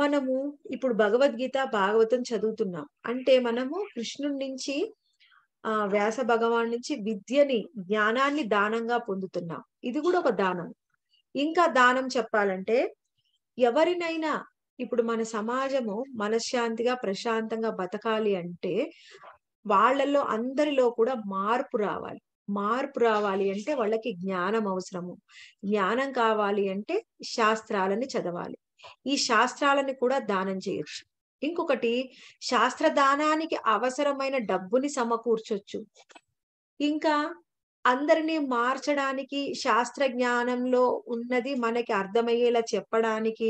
మనము ఇప్పుడు భగవద్గీత భాగవతం చదువుతున్నాం అంటే మనము కృష్ణుడి నుంచి ఆ వ్యాస భగవాన్ నుంచి విద్యని జ్ఞానాన్ని దానంగా పొందుతున్నాం ఇది కూడా ఒక దానం ఇంకా దానం చెప్పాలంటే ఎవరినైనా ఇప్పుడు మన సమాజము మనశ్శాంతిగా ప్రశాంతంగా బతకాలి అంటే వాళ్ళల్లో అందరిలో కూడా మార్పు రావాలి మార్పు రావాలి అంటే వాళ్ళకి జ్ఞానం అవసరము జ్ఞానం కావాలి అంటే శాస్త్రాలని చదవాలి ఈ శాస్త్రాలని కూడా దానం చేయొచ్చు ఇంకొకటి శాస్త్ర దానానికి అవసరమైన డబ్బుని సమకూర్చొచ్చు ఇంకా అందరినీ మార్చడానికి శాస్త్ర జ్ఞానంలో ఉన్నది మనకి అర్థమయ్యేలా చెప్పడానికి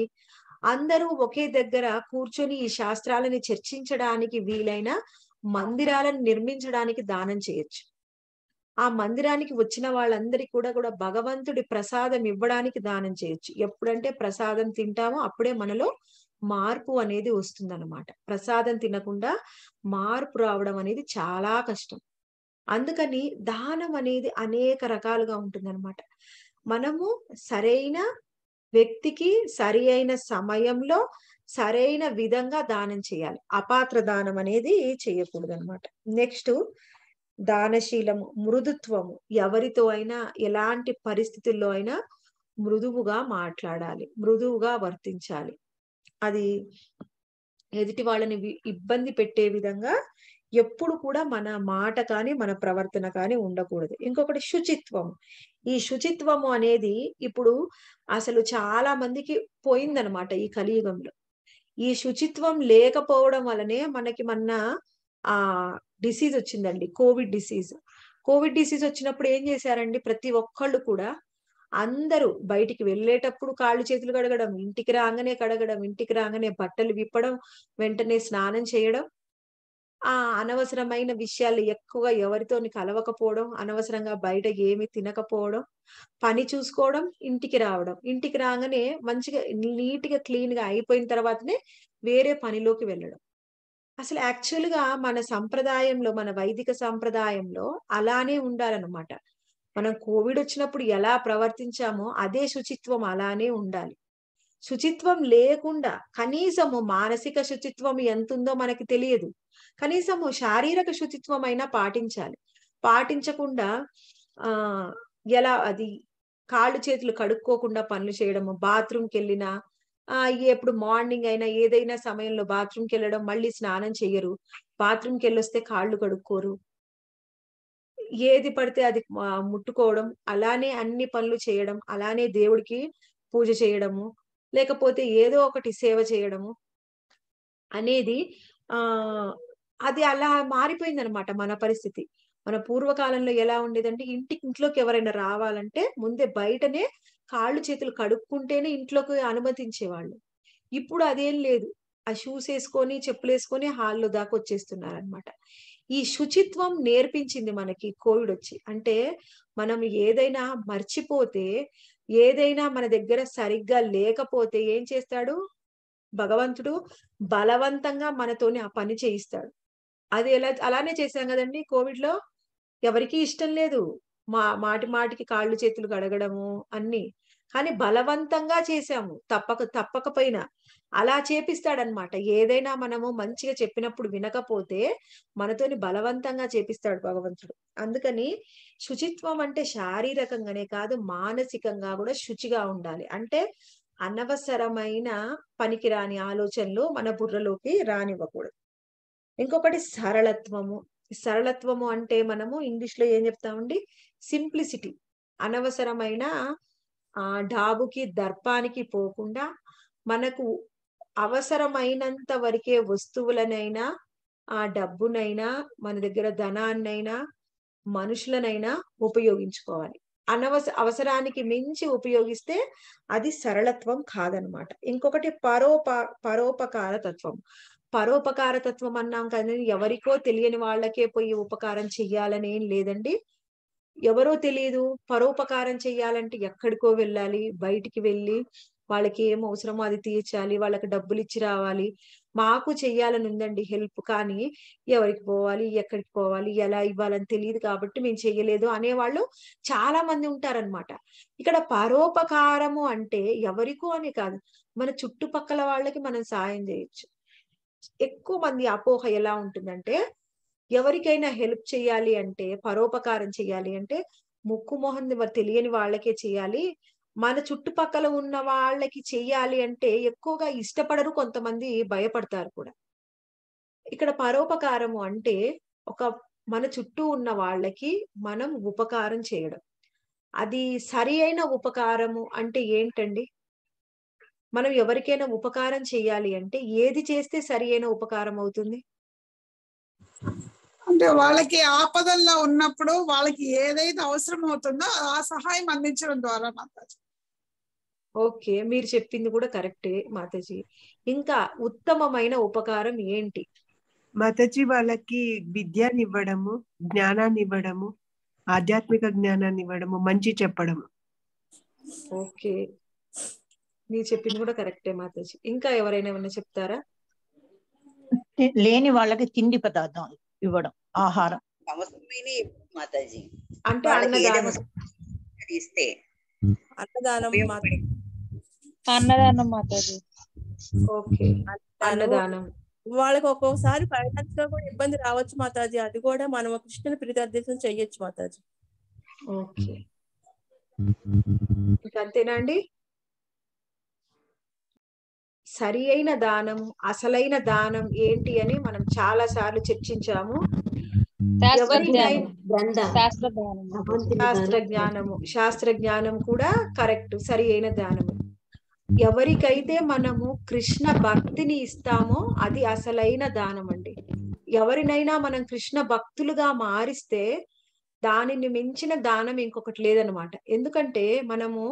అందరూ ఒకే దగ్గర కూర్చొని ఈ శాస్త్రాలని చర్చించడానికి వీలైన మందిరాలను నిర్మించడానికి దానం చేయొచ్చు ఆ మందిరానికి వచ్చిన వాళ్ళందరికీ కూడా కూడా భగవంతుడి ప్రసాదం ఇవ్వడానికి దానం చేయొచ్చు ఎప్పుడంటే ప్రసాదం తింటామో అప్పుడే మనలో మార్పు అనేది వస్తుందన్నమాట ప్రసాదం తినకుండా మార్పు రావడం అనేది చాలా కష్టం అందుకని దానం అనేది అనేక రకాలుగా ఉంటుందన్నమాట మనము సరైన వ్యక్తికి సరి అయిన సమయంలో సరైన విధంగా దానం చేయాలి అపాత్ర దానం అనేది చేయకూడదు అనమాట నెక్స్ట్ దానశీలము మృదుత్వము ఎవరితో అయినా ఎలాంటి పరిస్థితుల్లో అయినా మృదువుగా మాట్లాడాలి మృదువుగా వర్తించాలి అది ఎదుటి వాళ్ళని ఇబ్బంది పెట్టే విధంగా ఎప్పుడు కూడా మన మాట కానీ మన ప్రవర్తన కానీ ఉండకూడదు ఇంకొకటి శుచిత్వం ఈ శుచిత్వము అనేది ఇప్పుడు అసలు చాలా మందికి పోయిందనమాట ఈ కలియుగంలో ఈ శుచిత్వం లేకపోవడం వలనే మనకి మొన్న ఆ డిసీజ్ వచ్చిందండి కోవిడ్ డిసీజ్ కోవిడ్ డిసీజ్ వచ్చినప్పుడు ఏం చేశారండి ప్రతి ఒక్కళ్ళు కూడా అందరూ బయటికి వెళ్ళేటప్పుడు కాళ్ళు చేతులు కడగడం ఇంటికి రాగానే కడగడం ఇంటికి రాగానే బట్టలు విప్పడం వెంటనే స్నానం చేయడం ఆ అనవసరమైన విషయాలు ఎక్కువ ఎవరితోని కలవకపోవడం అనవసరంగా బయట ఏమి తినకపోవడం పని చూసుకోవడం ఇంటికి రావడం ఇంటికి రాగానే మంచిగా నీట్ గా క్లీన్ గా అయిపోయిన తర్వాతనే వేరే పనిలోకి వెళ్ళడం అసలు యాక్చువల్గా మన సంప్రదాయంలో మన వైదిక సంప్రదాయంలో అలానే ఉండాలన్నమాట మనం కోవిడ్ వచ్చినప్పుడు ఎలా ప్రవర్తించామో అదే శుచిత్వం అలానే ఉండాలి శుచిత్వం లేకుండా కనీసము మానసిక శుచిత్వం ఎంత ఉందో మనకి తెలియదు కనీసము శారీరక శుచిత్వం అయినా పాటించాలి పాటించకుండా ఆ ఎలా అది కాళ్ళు చేతులు కడుక్కోకుండా పనులు చేయడము బాత్రూమ్కి వెళ్ళినా ఆ ఎప్పుడు మార్నింగ్ అయినా ఏదైనా సమయంలో బాత్రూమ్కి వెళ్ళడం మళ్ళీ స్నానం చేయరు బాత్రూమ్కి వెళ్ళొస్తే కాళ్ళు కడుక్కోరు ఏది పడితే అది ముట్టుకోవడం అలానే అన్ని పనులు చేయడం అలానే దేవుడికి పూజ చేయడము లేకపోతే ఏదో ఒకటి సేవ చేయడము అనేది ఆ అది అలా మారిపోయింది అనమాట మన పరిస్థితి మన పూర్వకాలంలో ఎలా ఉండేదంటే ఇంటికి ఇంట్లోకి ఎవరైనా రావాలంటే ముందే బయటనే కాళ్ళు చేతులు కడుక్కుంటేనే ఇంట్లోకి అనుమతించేవాళ్ళు ఇప్పుడు అదేం లేదు ఆ షూస్ వేసుకొని చెప్పులు వేసుకొని హాల్లో దాకా వచ్చేస్తున్నారు అనమాట ఈ శుచిత్వం నేర్పించింది మనకి కోవిడ్ వచ్చి అంటే మనం ఏదైనా మర్చిపోతే ఏదైనా మన దగ్గర సరిగ్గా లేకపోతే ఏం చేస్తాడు భగవంతుడు బలవంతంగా మనతోని ఆ పని చేయిస్తాడు అది ఎలా అలానే చేశాం కదండి కోవిడ్ లో ఎవరికీ ఇష్టం లేదు మా మాటి మాటికి కాళ్ళు చేతులు గడగడము అన్ని కానీ బలవంతంగా చేశాము తప్పక తప్పకపోయినా అలా చేపిస్తాడనమాట ఏదైనా మనము మంచిగా చెప్పినప్పుడు వినకపోతే మనతోని బలవంతంగా చేపిస్తాడు భగవంతుడు అందుకని శుచిత్వం అంటే శారీరకంగానే కాదు మానసికంగా కూడా శుచిగా ఉండాలి అంటే అనవసరమైన పనికిరాని ఆలోచనలు మన బుర్రలోకి రానివ్వకూడదు ఇంకొకటి సరళత్వము సరళత్వము అంటే మనము ఇంగ్లీష్ లో ఏం చెప్తామండి సింప్లిసిటీ అనవసరమైన ఆ డాబుకి దర్పానికి పోకుండా మనకు అవసరమైనంత వరకే వస్తువులనైనా ఆ డబ్బునైనా మన దగ్గర ధనాన్నైనా మనుషులనైనా ఉపయోగించుకోవాలి అనవస అవసరానికి మించి ఉపయోగిస్తే అది సరళత్వం కాదనమాట ఇంకొకటి పరోప పరోపకార తత్వం పరోపకార తత్వం అన్నాం కానీ ఎవరికో తెలియని వాళ్ళకే పోయి ఉపకారం చెయ్యాలని ఏం లేదండి ఎవరో తెలియదు పరోపకారం చెయ్యాలంటే ఎక్కడికో వెళ్ళాలి బయటికి వెళ్ళి వాళ్ళకి ఏం అవసరమో అది తీర్చాలి వాళ్ళకి డబ్బులు ఇచ్చి రావాలి మాకు చెయ్యాలని ఉందండి హెల్ప్ కానీ ఎవరికి పోవాలి ఎక్కడికి పోవాలి ఎలా ఇవ్వాలని తెలియదు కాబట్టి మేము చెయ్యలేదు అనేవాళ్ళు చాలా మంది ఉంటారనమాట ఇక్కడ పరోపకారము అంటే ఎవరికో అని కాదు మన చుట్టుపక్కల వాళ్ళకి మనం సాయం చేయొచ్చు ఎక్కువ మంది అపోహ ఎలా ఉంటుందంటే ఎవరికైనా హెల్ప్ చేయాలి అంటే పరోపకారం చేయాలి అంటే ముక్కు మొహం తెలియని వాళ్ళకే చేయాలి మన చుట్టుపక్కల ఉన్న వాళ్ళకి చేయాలి అంటే ఎక్కువగా ఇష్టపడరు కొంతమంది భయపడతారు కూడా ఇక్కడ పరోపకారము అంటే ఒక మన చుట్టూ ఉన్న వాళ్ళకి మనం ఉపకారం చేయడం అది సరి అయిన ఉపకారము అంటే ఏంటండి మనం ఎవరికైనా ఉపకారం చేయాలి అంటే ఏది చేస్తే సరి అయిన ఉపకారం అవుతుంది అంటే వాళ్ళకి ఆపదల్లో ఉన్నప్పుడు వాళ్ళకి ఏదైతే అవసరం అవుతుందో ఆ సహాయం అందించడం ద్వారా మాతాజీ ఓకే మీరు చెప్పింది కూడా కరెక్టే మాతాజీ ఇంకా ఉత్తమమైన ఉపకారం ఏంటి మాతాజీ వాళ్ళకి విద్యాన్ని ఇవ్వడము జ్ఞానాన్ని ఇవ్వడము ఆధ్యాత్మిక జ్ఞానాన్ని ఇవ్వడము మంచి చెప్పడము ఓకే మీరు చెప్పింది కూడా కరెక్టే మాతాజీ ఇంకా ఎవరైనా ఏమైనా చెప్తారా లేని వాళ్ళకి తిండి పదార్థం ఇవ్వడం ఆహారం మాతాజీ అంటే ఇస్తే అన్నదానం అన్నదానం మాతాజీ ఓకే అన్నదానం వాళ్ళకి ఒక్కొక్కసారి ఫైనాన్స్ లో కూడా ఇబ్బంది రావచ్చు మాతాజీ అది కూడా మనం కృష్ణుని ప్రీతార్థం చెయ్యొచ్చు మాతాజీ ఓకే అంతేనా అండి సరి అయిన దానం అసలైన దానం ఏంటి అని మనం చాలా సార్లు చర్చించాము శాస్త్ర జ్ఞానము శాస్త్ర జ్ఞానం కూడా కరెక్ట్ సరి అయిన దానము ఎవరికైతే మనము కృష్ణ భక్తిని ఇస్తామో అది అసలైన దానం అండి ఎవరినైనా మనం కృష్ణ భక్తులుగా మారిస్తే దానిని మించిన దానం ఇంకొకటి లేదనమాట ఎందుకంటే మనము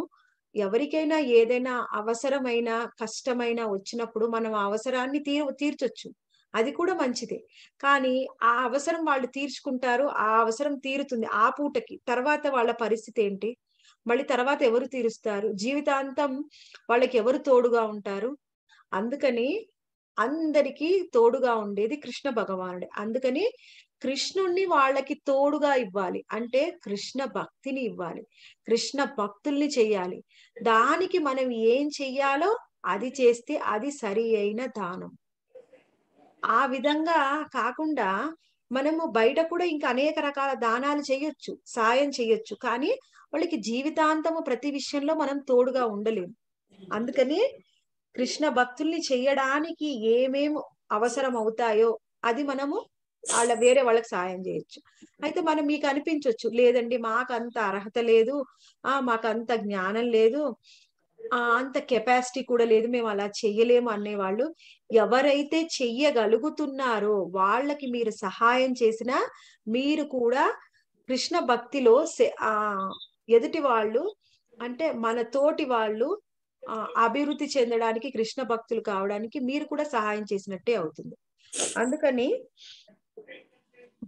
ఎవరికైనా ఏదైనా అవసరమైన కష్టమైన వచ్చినప్పుడు మనం ఆ అవసరాన్ని తీర్ తీర్చొచ్చు అది కూడా మంచిదే కానీ ఆ అవసరం వాళ్ళు తీర్చుకుంటారు ఆ అవసరం తీరుతుంది ఆ పూటకి తర్వాత వాళ్ళ పరిస్థితి ఏంటి మళ్ళీ తర్వాత ఎవరు తీరుస్తారు జీవితాంతం వాళ్ళకి ఎవరు తోడుగా ఉంటారు అందుకని అందరికీ తోడుగా ఉండేది కృష్ణ భగవానుడే అందుకని కృష్ణుణ్ణి వాళ్ళకి తోడుగా ఇవ్వాలి అంటే కృష్ణ భక్తిని ఇవ్వాలి కృష్ణ భక్తుల్ని చెయ్యాలి దానికి మనం ఏం చెయ్యాలో అది చేస్తే అది సరి అయిన దానం ఆ విధంగా కాకుండా మనము బయట కూడా ఇంకా అనేక రకాల దానాలు చేయొచ్చు సాయం చేయొచ్చు కానీ వాళ్ళకి జీవితాంతము ప్రతి విషయంలో మనం తోడుగా ఉండలేము అందుకని కృష్ణ భక్తుల్ని చేయడానికి ఏమేమి అవసరం అవుతాయో అది మనము వాళ్ళ వేరే వాళ్ళకి సాయం చేయొచ్చు అయితే మనం మీకు అనిపించవచ్చు లేదండి మాకు అంత అర్హత లేదు ఆ మాకు అంత జ్ఞానం లేదు ఆ అంత కెపాసిటీ కూడా లేదు మేము అలా చెయ్యలేము అనేవాళ్ళు ఎవరైతే చెయ్యగలుగుతున్నారో వాళ్ళకి మీరు సహాయం చేసినా మీరు కూడా కృష్ణ భక్తిలో ఆ ఎదుటి వాళ్ళు అంటే మన తోటి వాళ్ళు అభివృద్ధి చెందడానికి కృష్ణ భక్తులు కావడానికి మీరు కూడా సహాయం చేసినట్టే అవుతుంది అందుకని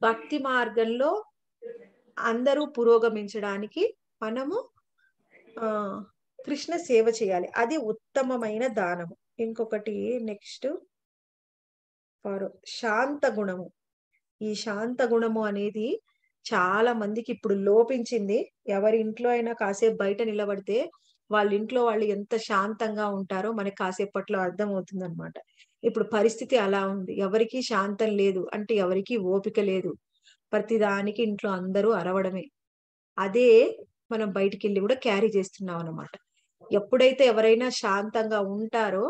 భక్తి మార్గంలో అందరూ పురోగమించడానికి మనము ఆ కృష్ణ సేవ చేయాలి అది ఉత్తమమైన దానము ఇంకొకటి నెక్స్ట్ శాంత గుణము ఈ శాంత గుణము అనేది చాలా మందికి ఇప్పుడు లోపించింది ఎవరి ఇంట్లో అయినా కాసేపు బయట నిలబడితే వాళ్ళ ఇంట్లో వాళ్ళు ఎంత శాంతంగా ఉంటారో మనకి కాసేపట్లో అర్థం అవుతుంది అనమాట ఇప్పుడు పరిస్థితి అలా ఉంది ఎవరికి శాంతం లేదు అంటే ఎవరికి ఓపిక లేదు ప్రతిదానికి ఇంట్లో అందరూ అరవడమే అదే మనం బయటికి వెళ్ళి కూడా క్యారీ చేస్తున్నాం అనమాట ఎప్పుడైతే ఎవరైనా శాంతంగా ఉంటారో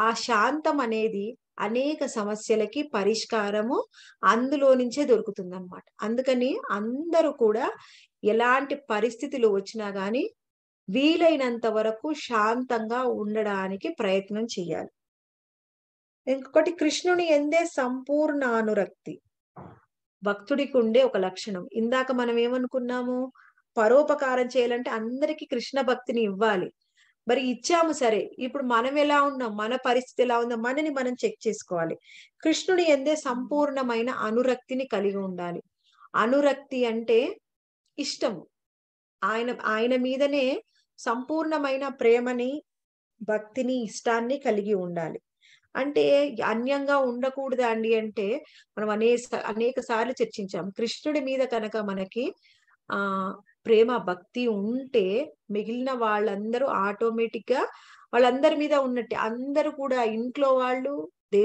ఆ శాంతం అనేది అనేక సమస్యలకి పరిష్కారము అందులో నుంచే దొరుకుతుంది అనమాట అందుకని అందరూ కూడా ఎలాంటి పరిస్థితులు వచ్చినా కానీ వీలైనంత వరకు శాంతంగా ఉండడానికి ప్రయత్నం చేయాలి ఇంకొకటి కృష్ణుని ఎందే సంపూర్ణ అనురక్తి భక్తుడికి ఉండే ఒక లక్షణం ఇందాక మనం ఏమనుకున్నాము పరోపకారం చేయాలంటే అందరికీ కృష్ణ భక్తిని ఇవ్వాలి మరి ఇచ్చాము సరే ఇప్పుడు మనం ఎలా ఉన్నాం మన పరిస్థితి ఎలా ఉందో మనని మనం చెక్ చేసుకోవాలి కృష్ణుని ఎందే సంపూర్ణమైన అనురక్తిని కలిగి ఉండాలి అనురక్తి అంటే ఇష్టము ఆయన ఆయన మీదనే సంపూర్ణమైన ప్రేమని భక్తిని ఇష్టాన్ని కలిగి ఉండాలి అంటే అన్యంగా ఉండకూడదా అండి అంటే మనం అనే అనేక సార్లు చర్చించాం కృష్ణుడి మీద కనుక మనకి ఆ ప్రేమ భక్తి ఉంటే మిగిలిన వాళ్ళందరూ ఆటోమేటిక్ గా వాళ్ళందరి మీద ఉన్నట్టే అందరూ కూడా ఇంట్లో వాళ్ళు దే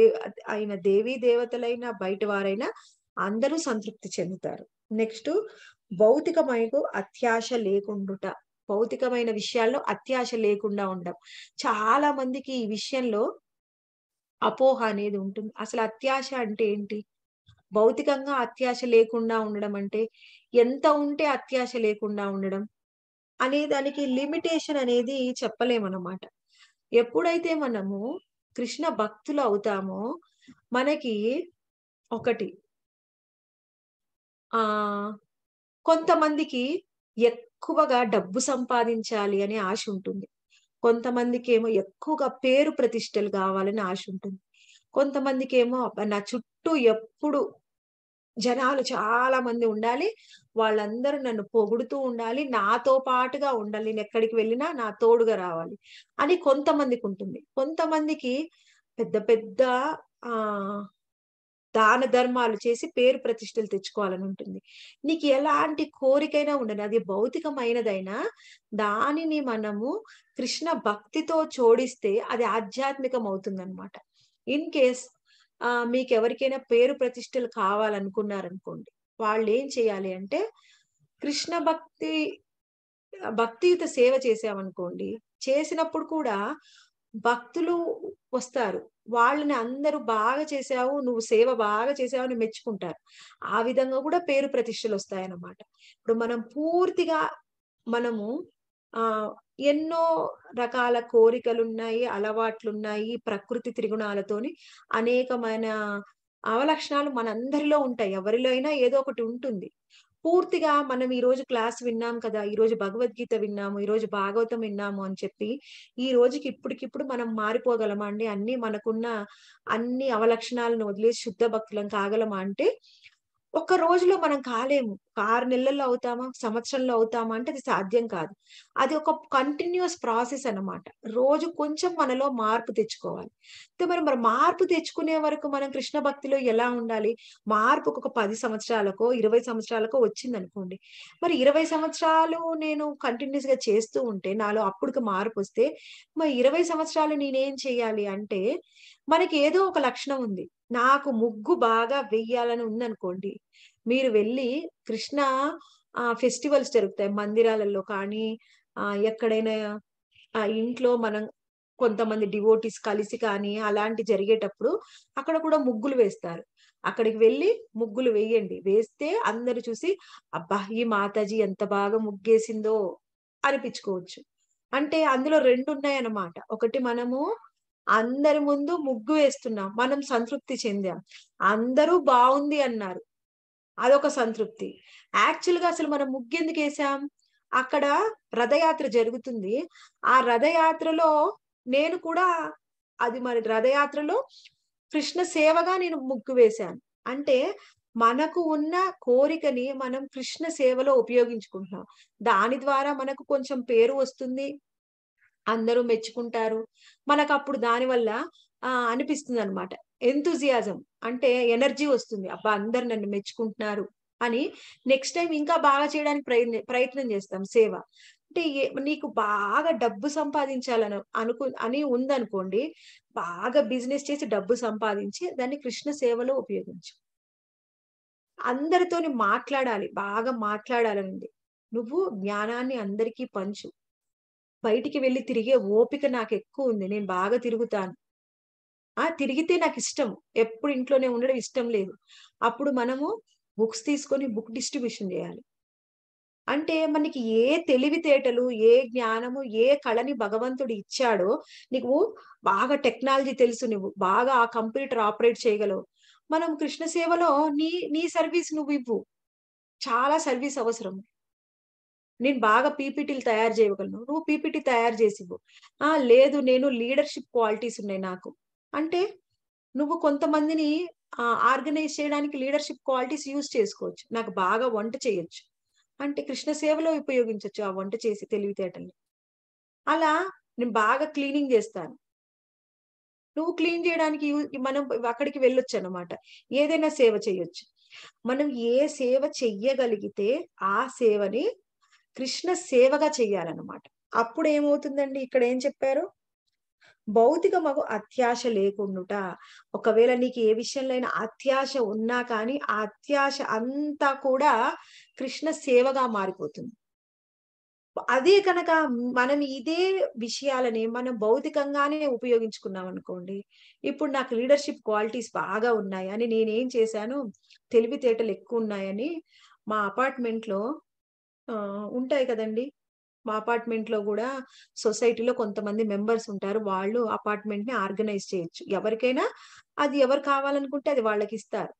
ఆయన దేవీ దేవతలైన బయట వారైనా అందరూ సంతృప్తి చెందుతారు నెక్స్ట్ భౌతికమైనకు అత్యాశ లేకుండుట భౌతికమైన విషయాల్లో అత్యాశ లేకుండా ఉండడం చాలా మందికి ఈ విషయంలో అపోహ అనేది ఉంటుంది అసలు అత్యాశ అంటే ఏంటి భౌతికంగా అత్యాశ లేకుండా ఉండడం అంటే ఎంత ఉంటే అత్యాశ లేకుండా ఉండడం అనే దానికి లిమిటేషన్ అనేది చెప్పలేమన్నమాట ఎప్పుడైతే మనము కృష్ణ భక్తులు అవుతామో మనకి ఒకటి ఆ కొంతమందికి ఎక్కువగా డబ్బు సంపాదించాలి అనే ఆశ ఉంటుంది కొంతమందికి ఏమో ఎక్కువగా పేరు ప్రతిష్టలు కావాలని ఆశ ఉంటుంది కొంతమందికి ఏమో నా చుట్టూ ఎప్పుడు జనాలు చాలా మంది ఉండాలి వాళ్ళందరూ నన్ను పొగుడుతూ ఉండాలి నాతో పాటుగా ఉండాలి నేను ఎక్కడికి వెళ్ళినా నా తోడుగా రావాలి అని కొంతమందికి ఉంటుంది కొంతమందికి పెద్ద పెద్ద ఆ దాన ధర్మాలు చేసి పేరు ప్రతిష్టలు తెచ్చుకోవాలని ఉంటుంది నీకు ఎలాంటి కోరికైనా ఉండదు అది భౌతికమైనదైనా దానిని మనము కృష్ణ భక్తితో చోడిస్తే అది ఆధ్యాత్మికం అవుతుందన్నమాట ఇన్ కేస్ మీకు ఎవరికైనా పేరు ప్రతిష్టలు కావాలనుకున్నారనుకోండి వాళ్ళు ఏం చేయాలి అంటే కృష్ణ భక్తి భక్తియుత సేవ చేసామనుకోండి చేసినప్పుడు కూడా భక్తులు వస్తారు వాళ్ళని అందరూ బాగా చేసావు నువ్వు సేవ బాగా చేసావు అని మెచ్చుకుంటారు ఆ విధంగా కూడా పేరు ప్రతిష్టలు వస్తాయన్నమాట ఇప్పుడు మనం పూర్తిగా మనము ఆ ఎన్నో రకాల కోరికలున్నాయి అలవాట్లున్నాయి ప్రకృతి త్రిగుణాలతోని అనేకమైన అవలక్షణాలు మనందరిలో ఉంటాయి ఎవరిలో అయినా ఏదో ఒకటి ఉంటుంది పూర్తిగా మనం ఈ రోజు క్లాస్ విన్నాం కదా ఈ రోజు భగవద్గీత విన్నాము ఈ రోజు భాగవతం విన్నాము అని చెప్పి ఈ రోజుకి ఇప్పటికిప్పుడు మనం మారిపోగలమా అండి అన్ని మనకున్న అన్ని అవలక్షణాలను వదిలేసి శుద్ధ భక్తులం కాగలమా అంటే ఒక్క రోజులో మనం కాలేము ఆరు నెలల్లో అవుతామా సంవత్సరంలో అవుతామా అంటే అది సాధ్యం కాదు అది ఒక కంటిన్యూస్ ప్రాసెస్ అనమాట రోజు కొంచెం మనలో మార్పు తెచ్చుకోవాలి అయితే మరి మరి మార్పు తెచ్చుకునే వరకు మనం కృష్ణ భక్తిలో ఎలా ఉండాలి మార్పు ఒక పది సంవత్సరాలకో ఇరవై సంవత్సరాలకో వచ్చింది అనుకోండి మరి ఇరవై సంవత్సరాలు నేను కంటిన్యూస్ గా చేస్తూ ఉంటే నాలో అప్పుడుకి మార్పు వస్తే మరి ఇరవై సంవత్సరాలు నేనేం చేయాలి అంటే మనకి ఏదో ఒక లక్షణం ఉంది నాకు ముగ్గు బాగా వెయ్యాలని ఉందనుకోండి మీరు వెళ్ళి కృష్ణ ఫెస్టివల్స్ జరుగుతాయి మందిరాలలో కానీ ఆ ఎక్కడైనా ఇంట్లో మనం కొంతమంది డివోటీస్ కలిసి కానీ అలాంటి జరిగేటప్పుడు అక్కడ కూడా ముగ్గులు వేస్తారు అక్కడికి వెళ్ళి ముగ్గులు వేయండి వేస్తే అందరు చూసి అబ్బా ఈ మాతాజీ ఎంత బాగా ముగ్గేసిందో అనిపించుకోవచ్చు అంటే అందులో రెండు ఉన్నాయన్నమాట ఒకటి మనము అందరి ముందు ముగ్గు వేస్తున్నాం మనం సంతృప్తి చెందాం అందరూ బాగుంది అన్నారు అదొక సంతృప్తి యాక్చువల్గా అసలు మనం ముగ్గెందుకు వేసాం అక్కడ రథయాత్ర జరుగుతుంది ఆ రథయాత్రలో నేను కూడా అది మరి రథయాత్రలో కృష్ణ సేవగా నేను ముగ్గు వేశాను అంటే మనకు ఉన్న కోరికని మనం కృష్ణ సేవలో ఉపయోగించుకుంటున్నాం దాని ద్వారా మనకు కొంచెం పేరు వస్తుంది అందరూ మెచ్చుకుంటారు మనకు అప్పుడు దానివల్ల అనిపిస్తుంది అనమాట ఎంతూజియాజం అంటే ఎనర్జీ వస్తుంది అబ్బా అందరు నన్ను మెచ్చుకుంటున్నారు అని నెక్స్ట్ టైం ఇంకా బాగా చేయడానికి ప్రయత్న ప్రయత్నం చేస్తాం సేవ అంటే నీకు బాగా డబ్బు సంపాదించాలని అనుకు అని ఉందనుకోండి బాగా బిజినెస్ చేసి డబ్బు సంపాదించి దాన్ని కృష్ణ సేవలో ఉపయోగించు అందరితోని మాట్లాడాలి బాగా మాట్లాడాలని ఉంది నువ్వు జ్ఞానాన్ని అందరికీ పంచు బయటికి వెళ్ళి తిరిగే ఓపిక నాకు ఎక్కువ ఉంది నేను బాగా తిరుగుతాను ఆ తిరిగితే నాకు ఇష్టం ఎప్పుడు ఇంట్లోనే ఉండడం ఇష్టం లేదు అప్పుడు మనము బుక్స్ తీసుకొని బుక్ డిస్ట్రిబ్యూషన్ చేయాలి అంటే మనకి ఏ తెలివితేటలు ఏ జ్ఞానము ఏ కళని భగవంతుడు ఇచ్చాడో నీకు బాగా టెక్నాలజీ తెలుసు నువ్వు బాగా ఆ కంప్యూటర్ ఆపరేట్ చేయగలవు మనం కృష్ణ సేవలో నీ నీ సర్వీస్ నువ్వు ఇవ్వు చాలా సర్వీస్ అవసరం నేను బాగా పీపీటీలు తయారు చేయగలను నువ్వు పీపీటీ తయారు చేసివ్వు ఆ లేదు నేను లీడర్షిప్ క్వాలిటీస్ ఉన్నాయి నాకు అంటే నువ్వు కొంతమందిని ఆర్గనైజ్ చేయడానికి లీడర్షిప్ క్వాలిటీస్ యూజ్ చేసుకోవచ్చు నాకు బాగా వంట చేయొచ్చు అంటే కృష్ణ సేవలో ఉపయోగించవచ్చు ఆ వంట చేసి తెలివితేటల్ని అలా నేను బాగా క్లీనింగ్ చేస్తాను నువ్వు క్లీన్ చేయడానికి మనం అక్కడికి వెళ్ళొచ్చు అనమాట ఏదైనా సేవ చేయొచ్చు మనం ఏ సేవ చెయ్యగలిగితే ఆ సేవని కృష్ణ సేవగా చెయ్యాలన్నమాట అప్పుడు ఏమవుతుందండి ఇక్కడ ఏం చెప్పారు భౌతికమగు అత్యాశ లేకుండుట ఒకవేళ నీకు ఏ విషయంలో అయినా అత్యాశ ఉన్నా కానీ ఆ అత్యాశ అంతా కూడా కృష్ణ సేవగా మారిపోతుంది అదే కనుక మనం ఇదే విషయాలని మనం భౌతికంగానే ఉపయోగించుకున్నాం అనుకోండి ఇప్పుడు నాకు లీడర్షిప్ క్వాలిటీస్ బాగా ఉన్నాయి అని నేనేం చేశాను తెలివితేటలు ఎక్కువ ఉన్నాయని మా అపార్ట్మెంట్లో ఉంటాయి కదండి మా అపార్ట్మెంట్ లో కూడా సొసైటీలో కొంతమంది మెంబర్స్ ఉంటారు వాళ్ళు అపార్ట్మెంట్ ని ఆర్గనైజ్ చేయొచ్చు ఎవరికైనా అది ఎవరు కావాలనుకుంటే అది వాళ్ళకి ఇస్తారు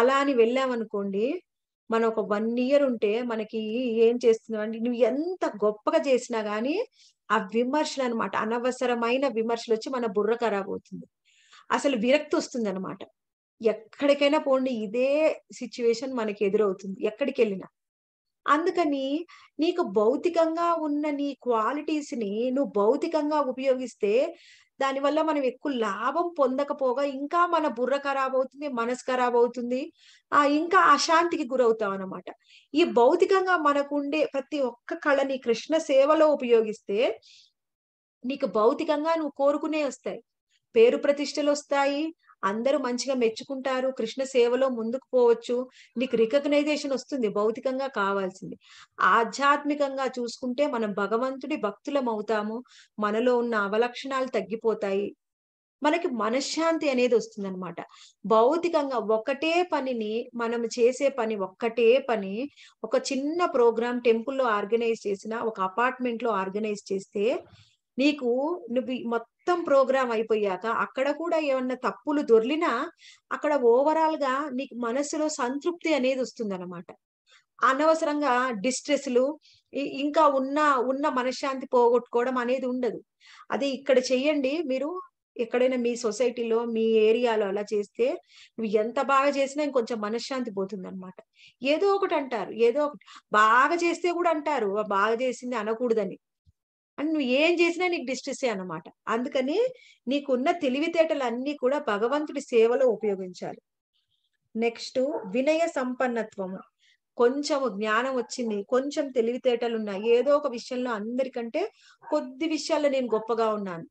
అలా అని వెళ్ళామనుకోండి మనం ఒక వన్ ఇయర్ ఉంటే మనకి ఏం చేస్తున్నావు అంటే నువ్వు ఎంత గొప్పగా చేసినా కానీ ఆ విమర్శలు అనమాట అనవసరమైన విమర్శలు వచ్చి మన బుర్ర ఖరాబ్ అవుతుంది అసలు విరక్తి వస్తుంది అనమాట ఎక్కడికైనా పోండి ఇదే సిచ్యువేషన్ మనకి ఎదురవుతుంది ఎక్కడికి వెళ్ళినా అందుకని నీకు భౌతికంగా ఉన్న నీ క్వాలిటీస్ ని నువ్వు భౌతికంగా ఉపయోగిస్తే దానివల్ల మనం ఎక్కువ లాభం పొందకపోగా ఇంకా మన బుర్ర ఖరాబ్ అవుతుంది మనసు ఖరాబ్ అవుతుంది ఆ ఇంకా అశాంతికి గురవుతాం అనమాట ఈ భౌతికంగా మనకు ఉండే ప్రతి ఒక్క కళని కృష్ణ సేవలో ఉపయోగిస్తే నీకు భౌతికంగా నువ్వు కోరుకునే వస్తాయి పేరు ప్రతిష్టలు వస్తాయి అందరూ మంచిగా మెచ్చుకుంటారు కృష్ణ సేవలో ముందుకు పోవచ్చు నీకు రికగ్నైజేషన్ వస్తుంది భౌతికంగా కావాల్సింది ఆధ్యాత్మికంగా చూసుకుంటే మనం భగవంతుడి భక్తులం అవుతాము మనలో ఉన్న అవలక్షణాలు తగ్గిపోతాయి మనకి మనశ్శాంతి అనేది వస్తుందన్నమాట భౌతికంగా ఒకటే పనిని మనం చేసే పని ఒక్కటే పని ఒక చిన్న ప్రోగ్రామ్ టెంపుల్లో ఆర్గనైజ్ చేసిన ఒక అపార్ట్మెంట్ లో ఆర్గనైజ్ చేస్తే నీకు నువ్వు మొత్తం మొత్తం ప్రోగ్రామ్ అయిపోయాక అక్కడ కూడా ఏమన్నా తప్పులు దొర్లినా అక్కడ ఓవరాల్ గా నీకు మనసులో సంతృప్తి అనేది వస్తుంది అనమాట అనవసరంగా డిస్ట్రెస్లు ఇంకా ఉన్న ఉన్న మనశ్శాంతి పోగొట్టుకోవడం అనేది ఉండదు అదే ఇక్కడ చెయ్యండి మీరు ఎక్కడైనా మీ సొసైటీలో మీ ఏరియాలో అలా చేస్తే నువ్వు ఎంత బాగా చేసినా ఇంకొంచెం మనశ్శాంతి పోతుంది అనమాట ఏదో ఒకటి అంటారు ఏదో ఒకటి బాగా చేస్తే కూడా అంటారు బాగా చేసింది అనకూడదని అని నువ్వు ఏం చేసినా నీకు డిస్ట్రెస్సే అనమాట అందుకని నీకున్న తెలివితేటలన్నీ కూడా భగవంతుడి సేవలో ఉపయోగించాలి నెక్స్ట్ వినయ సంపన్నత్వము కొంచెం జ్ఞానం వచ్చింది కొంచెం తెలివితేటలు ఉన్నాయి ఏదో ఒక విషయంలో అందరికంటే కొద్ది విషయాల్లో నేను గొప్పగా ఉన్నాను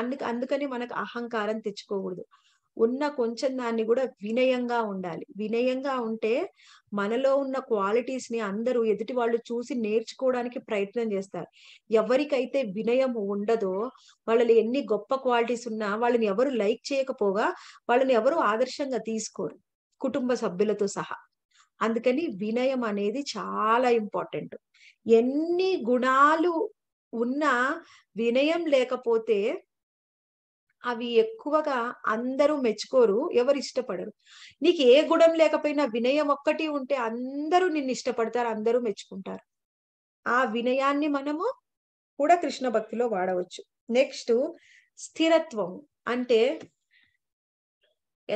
అందుకు అందుకని మనకు అహంకారం తెచ్చుకోకూడదు ఉన్న కొంచెం దాన్ని కూడా వినయంగా ఉండాలి వినయంగా ఉంటే మనలో ఉన్న క్వాలిటీస్ ని అందరూ ఎదుటి వాళ్ళు చూసి నేర్చుకోవడానికి ప్రయత్నం చేస్తారు ఎవరికైతే వినయం ఉండదో వాళ్ళని ఎన్ని గొప్ప క్వాలిటీస్ ఉన్నా వాళ్ళని ఎవరు లైక్ చేయకపోగా వాళ్ళని ఎవరు ఆదర్శంగా తీసుకోరు కుటుంబ సభ్యులతో సహా అందుకని వినయం అనేది చాలా ఇంపార్టెంట్ ఎన్ని గుణాలు ఉన్నా వినయం లేకపోతే అవి ఎక్కువగా అందరూ మెచ్చుకోరు ఎవరు ఇష్టపడరు నీకు ఏ గుణం లేకపోయినా వినయం ఒక్కటి ఉంటే అందరూ నిన్ను ఇష్టపడతారు అందరూ మెచ్చుకుంటారు ఆ వినయాన్ని మనము కూడా కృష్ణ భక్తిలో వాడవచ్చు నెక్స్ట్ స్థిరత్వం అంటే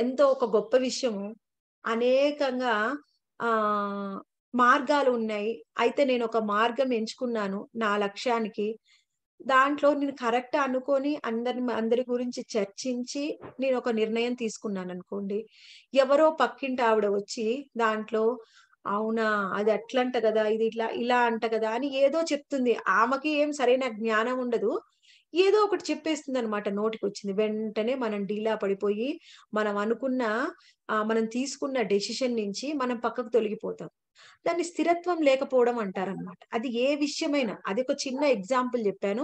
ఎంతో ఒక గొప్ప విషయము అనేకంగా ఆ మార్గాలు ఉన్నాయి అయితే నేను ఒక మార్గం ఎంచుకున్నాను నా లక్ష్యానికి దాంట్లో నేను కరెక్ట్ అనుకొని అందరి అందరి గురించి చర్చించి నేను ఒక నిర్ణయం తీసుకున్నాను అనుకోండి ఎవరో పక్కింటి ఆవిడ వచ్చి దాంట్లో అవునా అది అట్లంట కదా ఇది ఇట్లా ఇలా అంట కదా అని ఏదో చెప్తుంది ఆమెకి ఏం సరైన జ్ఞానం ఉండదు ఏదో ఒకటి చెప్పేస్తుంది అనమాట నోటికి వచ్చింది వెంటనే మనం డీలా పడిపోయి మనం అనుకున్న మనం తీసుకున్న డెసిషన్ నుంచి మనం పక్కకు తొలగిపోతాం దాన్ని స్థిరత్వం లేకపోవడం అంటారనమాట అది ఏ విషయమైనా అది ఒక చిన్న ఎగ్జాంపుల్ చెప్పాను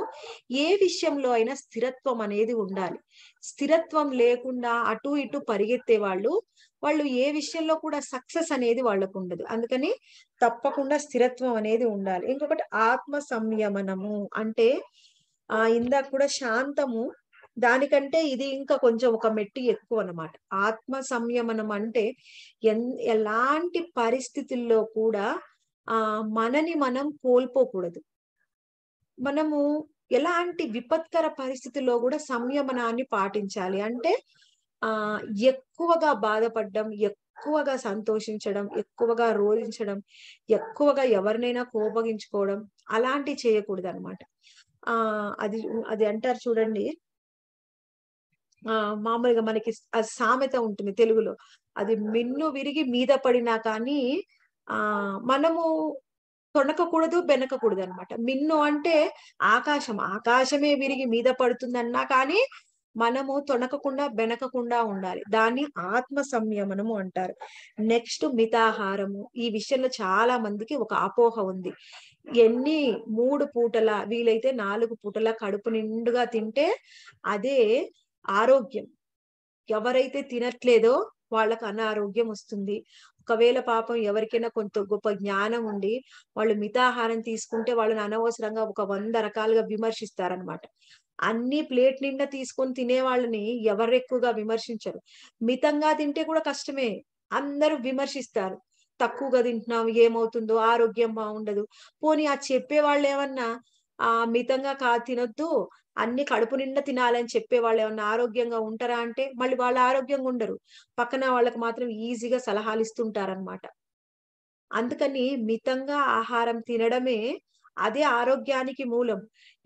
ఏ విషయంలో అయినా స్థిరత్వం అనేది ఉండాలి స్థిరత్వం లేకుండా అటు ఇటు పరిగెత్తే వాళ్ళు వాళ్ళు ఏ విషయంలో కూడా సక్సెస్ అనేది వాళ్ళకు ఉండదు అందుకని తప్పకుండా స్థిరత్వం అనేది ఉండాలి ఇంకొకటి ఆత్మ సంయమనము అంటే ఆ ఇందాక కూడా శాంతము దానికంటే ఇది ఇంకా కొంచెం ఒక మెట్టి ఎక్కువ అనమాట ఆత్మ సంయమనం అంటే ఎలాంటి పరిస్థితుల్లో కూడా ఆ మనని మనం కోల్పోకూడదు మనము ఎలాంటి విపత్కర పరిస్థితుల్లో కూడా సంయమనాన్ని పాటించాలి అంటే ఆ ఎక్కువగా బాధపడడం ఎక్కువగా సంతోషించడం ఎక్కువగా రోధించడం ఎక్కువగా ఎవరినైనా కోపగించుకోవడం అలాంటి చేయకూడదు అనమాట ఆ అది అది అంటారు చూడండి ఆ మామూలుగా మనకి సామెత ఉంటుంది తెలుగులో అది మిన్ను విరిగి మీద పడినా కానీ ఆ మనము తొణకకూడదు బెనకకూడదు అనమాట మిన్ను అంటే ఆకాశం ఆకాశమే విరిగి మీద పడుతుందన్నా కానీ మనము తొణకకుండా బెనకకుండా ఉండాలి దాన్ని ఆత్మ సంయమనము అంటారు నెక్స్ట్ మితాహారము ఈ విషయంలో చాలా మందికి ఒక అపోహ ఉంది ఎన్ని మూడు పూటల వీలైతే నాలుగు పూటల కడుపు నిండుగా తింటే అదే ఆరోగ్యం ఎవరైతే తినట్లేదో వాళ్ళకి అనారోగ్యం వస్తుంది ఒకవేళ పాపం ఎవరికైనా కొంత గొప్ప జ్ఞానం ఉండి వాళ్ళు మితాహారం తీసుకుంటే వాళ్ళని అనవసరంగా ఒక వంద రకాలుగా విమర్శిస్తారనమాట అన్ని ప్లేట్ నిండా తీసుకొని తినే వాళ్ళని ఎవరు ఎక్కువగా విమర్శించరు మితంగా తింటే కూడా కష్టమే అందరూ విమర్శిస్తారు తక్కువగా తింటున్నాం ఏమవుతుందో ఆరోగ్యం బాగుండదు పోనీ ఆ వాళ్ళు ఏమన్నా ఆ మితంగా కా తినొద్దు అన్ని కడుపు నిండా తినాలని చెప్పే వాళ్ళు ఏమన్నా ఆరోగ్యంగా ఉంటారా అంటే మళ్ళీ వాళ్ళు ఆరోగ్యంగా ఉండరు పక్కన వాళ్ళకి మాత్రం ఈజీగా సలహాలు ఇస్తుంటారనమాట అందుకని మితంగా ఆహారం తినడమే అదే ఆరోగ్యానికి మూలం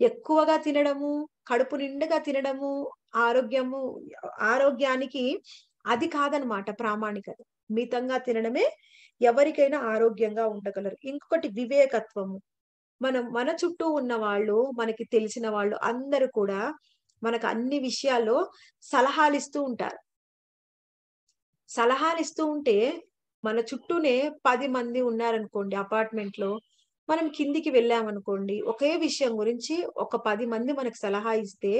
ఎక్కువగా తినడము కడుపు నిండుగా తినడము ఆరోగ్యము ఆరోగ్యానికి అది కాదనమాట ప్రామాణికత మితంగా తినడమే ఎవరికైనా ఆరోగ్యంగా ఉండగలరు ఇంకొకటి వివేకత్వము మనం మన చుట్టూ ఉన్న వాళ్ళు మనకి తెలిసిన వాళ్ళు అందరూ కూడా మనకు అన్ని విషయాల్లో సలహాలు ఇస్తూ ఉంటారు సలహాలు ఇస్తూ ఉంటే మన చుట్టూనే పది మంది ఉన్నారనుకోండి అపార్ట్మెంట్ లో మనం కిందికి వెళ్ళామనుకోండి ఒకే విషయం గురించి ఒక పది మంది మనకు సలహా ఇస్తే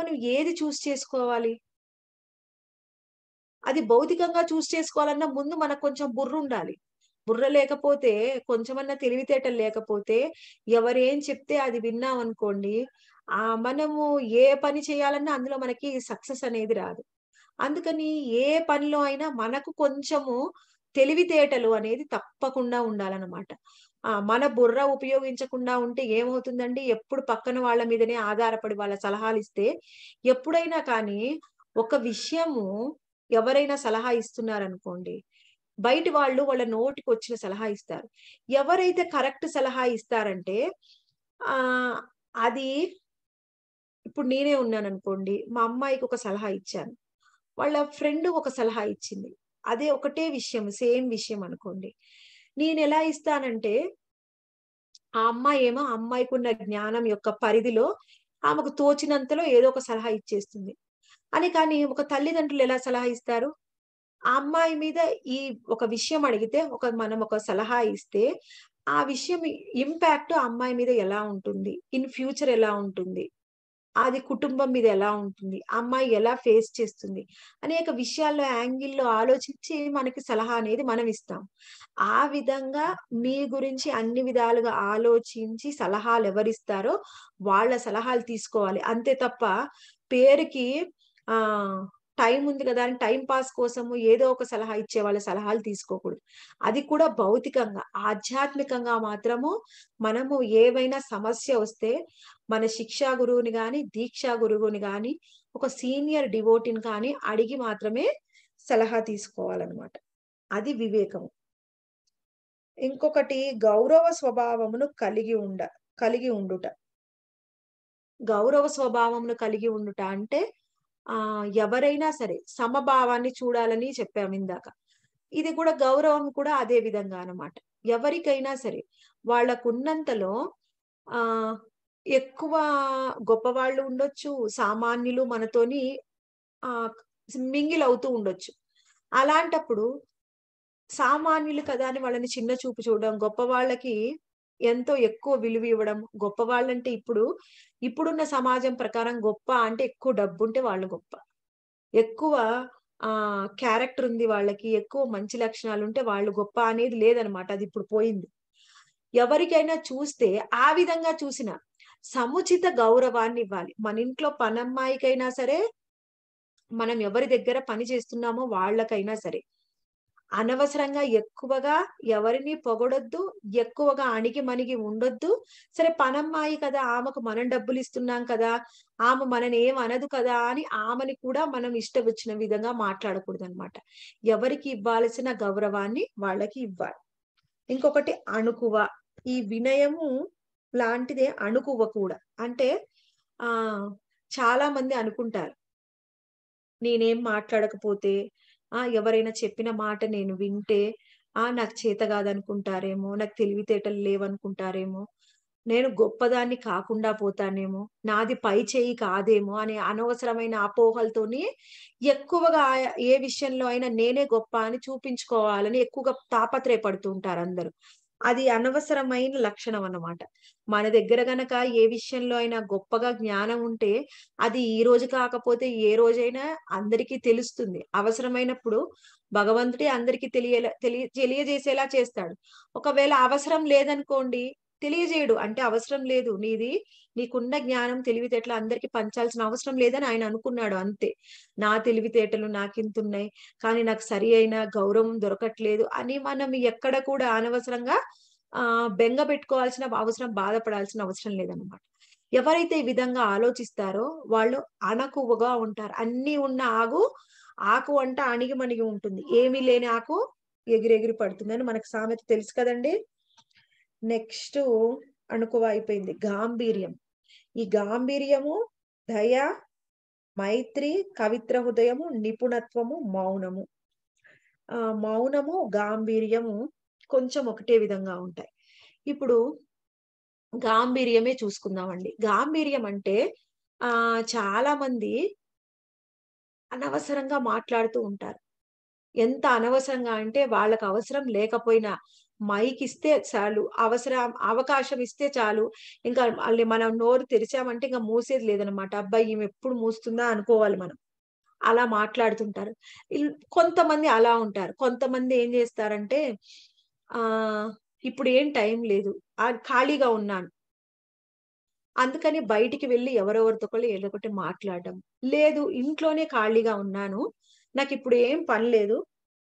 మనం ఏది చూస్ చేసుకోవాలి అది భౌతికంగా చూస్ చేసుకోవాలన్నా ముందు మనకు కొంచెం బుర్ర ఉండాలి బుర్ర లేకపోతే కొంచెమన్నా తెలివితేటలు లేకపోతే ఎవరేం చెప్తే అది విన్నాం అనుకోండి ఆ మనము ఏ పని చేయాలన్నా అందులో మనకి సక్సెస్ అనేది రాదు అందుకని ఏ పనిలో అయినా మనకు కొంచెము తెలివితేటలు అనేది తప్పకుండా ఉండాలన్నమాట ఆ మన బుర్ర ఉపయోగించకుండా ఉంటే ఏమవుతుందండి ఎప్పుడు పక్కన వాళ్ళ మీదనే ఆధారపడి వాళ్ళ సలహాలు ఇస్తే ఎప్పుడైనా కానీ ఒక విషయము ఎవరైనా సలహా ఇస్తున్నారనుకోండి బయటి వాళ్ళు వాళ్ళ నోటికి వచ్చిన సలహా ఇస్తారు ఎవరైతే కరెక్ట్ సలహా ఇస్తారంటే ఆ అది ఇప్పుడు నేనే ఉన్నాను అనుకోండి మా అమ్మాయికి ఒక సలహా ఇచ్చాను వాళ్ళ ఫ్రెండ్ ఒక సలహా ఇచ్చింది అదే ఒకటే విషయం సేమ్ విషయం అనుకోండి నేను ఎలా ఇస్తానంటే ఆ అమ్మాయి ఏమో అమ్మాయికి ఉన్న జ్ఞానం యొక్క పరిధిలో ఆమెకు తోచినంతలో ఏదో ఒక సలహా ఇచ్చేస్తుంది అని కానీ ఒక తల్లిదండ్రులు ఎలా సలహా ఇస్తారు ఆ అమ్మాయి మీద ఈ ఒక విషయం అడిగితే ఒక మనం ఒక సలహా ఇస్తే ఆ విషయం ఇంపాక్ట్ ఆ అమ్మాయి మీద ఎలా ఉంటుంది ఇన్ ఫ్యూచర్ ఎలా ఉంటుంది అది కుటుంబం మీద ఎలా ఉంటుంది అమ్మాయి ఎలా ఫేస్ చేస్తుంది అనేక విషయాల్లో యాంగిల్లో ఆలోచించి మనకి సలహా అనేది మనం ఇస్తాం ఆ విధంగా మీ గురించి అన్ని విధాలుగా ఆలోచించి సలహాలు ఎవరిస్తారో వాళ్ళ సలహాలు తీసుకోవాలి అంతే తప్ప పేరుకి ఆ టైం ఉంది కదా అని టైం పాస్ కోసము ఏదో ఒక సలహా ఇచ్చే వాళ్ళ సలహాలు తీసుకోకూడదు అది కూడా భౌతికంగా ఆధ్యాత్మికంగా మాత్రము మనము ఏవైనా సమస్య వస్తే మన శిక్షా గురువుని కానీ దీక్షా గురువుని కానీ ఒక సీనియర్ డివోటిని కానీ అడిగి మాత్రమే సలహా తీసుకోవాలన్నమాట అది వివేకము ఇంకొకటి గౌరవ స్వభావమును కలిగి ఉండ కలిగి ఉండుట గౌరవ స్వభావమును కలిగి ఉండుట అంటే ఆ ఎవరైనా సరే సమభావాన్ని చూడాలని చెప్పాము ఇందాక ఇది కూడా గౌరవం కూడా అదే విధంగా అనమాట ఎవరికైనా సరే వాళ్ళకున్నంతలో ఆ ఎక్కువ గొప్పవాళ్ళు ఉండొచ్చు సామాన్యులు మనతోని ఆ మింగిల్ అవుతూ ఉండొచ్చు అలాంటప్పుడు సామాన్యులు కదా అని వాళ్ళని చిన్న చూపు చూడడం గొప్ప వాళ్ళకి ఎంతో ఎక్కువ విలువ ఇవ్వడం గొప్ప వాళ్ళంటే ఇప్పుడు ఇప్పుడున్న సమాజం ప్రకారం గొప్ప అంటే ఎక్కువ డబ్బు ఉంటే వాళ్ళు గొప్ప ఎక్కువ ఆ క్యారెక్టర్ ఉంది వాళ్ళకి ఎక్కువ మంచి లక్షణాలు ఉంటే వాళ్ళు గొప్ప అనేది లేదనమాట అది ఇప్పుడు పోయింది ఎవరికైనా చూస్తే ఆ విధంగా చూసిన సముచిత గౌరవాన్ని ఇవ్వాలి మన ఇంట్లో పనమ్మాయికైనా సరే మనం ఎవరి దగ్గర పని చేస్తున్నామో వాళ్ళకైనా సరే అనవసరంగా ఎక్కువగా ఎవరిని పొగడొద్దు ఎక్కువగా అణిగి మణిగి ఉండొద్దు సరే పనమ్మాయి కదా ఆమెకు మనం డబ్బులు ఇస్తున్నాం కదా ఆమె మనని ఏం అనదు కదా అని ఆమెని కూడా మనం ఇష్టం వచ్చిన విధంగా మాట్లాడకూడదు అనమాట ఎవరికి ఇవ్వాల్సిన గౌరవాన్ని వాళ్ళకి ఇవ్వాలి ఇంకొకటి అణుకువ ఈ వినయము లాంటిదే అణుకువ కూడా అంటే ఆ చాలా మంది అనుకుంటారు నేనేం మాట్లాడకపోతే ఆ ఎవరైనా చెప్పిన మాట నేను వింటే ఆ నాకు చేత కాదనుకుంటారేమో నాకు తెలివితేటలు లేవనుకుంటారేమో నేను గొప్పదాన్ని కాకుండా పోతానేమో నాది పై చేయి కాదేమో అనే అనవసరమైన అపోహలతోని ఎక్కువగా ఏ విషయంలో అయినా నేనే గొప్ప అని చూపించుకోవాలని ఎక్కువగా తాపత్రయపడుతూ ఉంటారు అందరూ అది అనవసరమైన లక్షణం అన్నమాట మన దగ్గర గనక ఏ విషయంలో అయినా గొప్పగా జ్ఞానం ఉంటే అది ఈ రోజు కాకపోతే ఏ రోజైనా అందరికీ తెలుస్తుంది అవసరమైనప్పుడు భగవంతుడే అందరికీ తెలియలా తెలియ తెలియజేసేలా చేస్తాడు ఒకవేళ అవసరం లేదనుకోండి తెలియజేయడు అంటే అవసరం లేదు నీది నీకున్న జ్ఞానం తెలివితేటలు అందరికి పంచాల్సిన అవసరం లేదని ఆయన అనుకున్నాడు అంతే నా తెలివితేటలు నాకింతున్నాయి కానీ నాకు సరి అయిన గౌరవం దొరకట్లేదు అని మనం ఎక్కడ కూడా అనవసరంగా ఆ బెంగ పెట్టుకోవాల్సిన అవసరం బాధపడాల్సిన అవసరం లేదనమాట ఎవరైతే ఈ విధంగా ఆలోచిస్తారో వాళ్ళు అణకువగా ఉంటారు అన్ని ఉన్న ఆగు ఆకు అంట అణిగి మణిగి ఉంటుంది ఏమీ లేని ఆకు ఎగిరెగిరి పడుతుందని మనకు సామెత తెలుసు కదండి నెక్స్ట్ అణుకువ అయిపోయింది గాంభీర్యం ఈ గాంభీర్యము దయ మైత్రి కవిత్ర హృదయము నిపుణత్వము మౌనము ఆ మౌనము గాంభీర్యము కొంచెం ఒకటే విధంగా ఉంటాయి ఇప్పుడు గాంభీర్యమే చూసుకుందామండి గాంభీర్యం అంటే ఆ చాలా మంది అనవసరంగా మాట్లాడుతూ ఉంటారు ఎంత అనవసరంగా అంటే వాళ్ళకు అవసరం లేకపోయినా మైక్ ఇస్తే చాలు అవసరం అవకాశం ఇస్తే చాలు ఇంకా వాళ్ళు మనం నోరు తెరిచామంటే ఇంకా మూసేది లేదనమాట అబ్బాయి ఈమె ఎప్పుడు మూస్తుందా అనుకోవాలి మనం అలా మాట్లాడుతుంటారు కొంతమంది అలా ఉంటారు కొంతమంది ఏం చేస్తారంటే ఆ ఇప్పుడు ఏం టైం లేదు ఖాళీగా ఉన్నాను అందుకని బయటికి వెళ్ళి ఎవరెవరితో కూడా ఏదో ఒకటి మాట్లాడడం లేదు ఇంట్లోనే ఖాళీగా ఉన్నాను నాకు ఇప్పుడు ఏం పని లేదు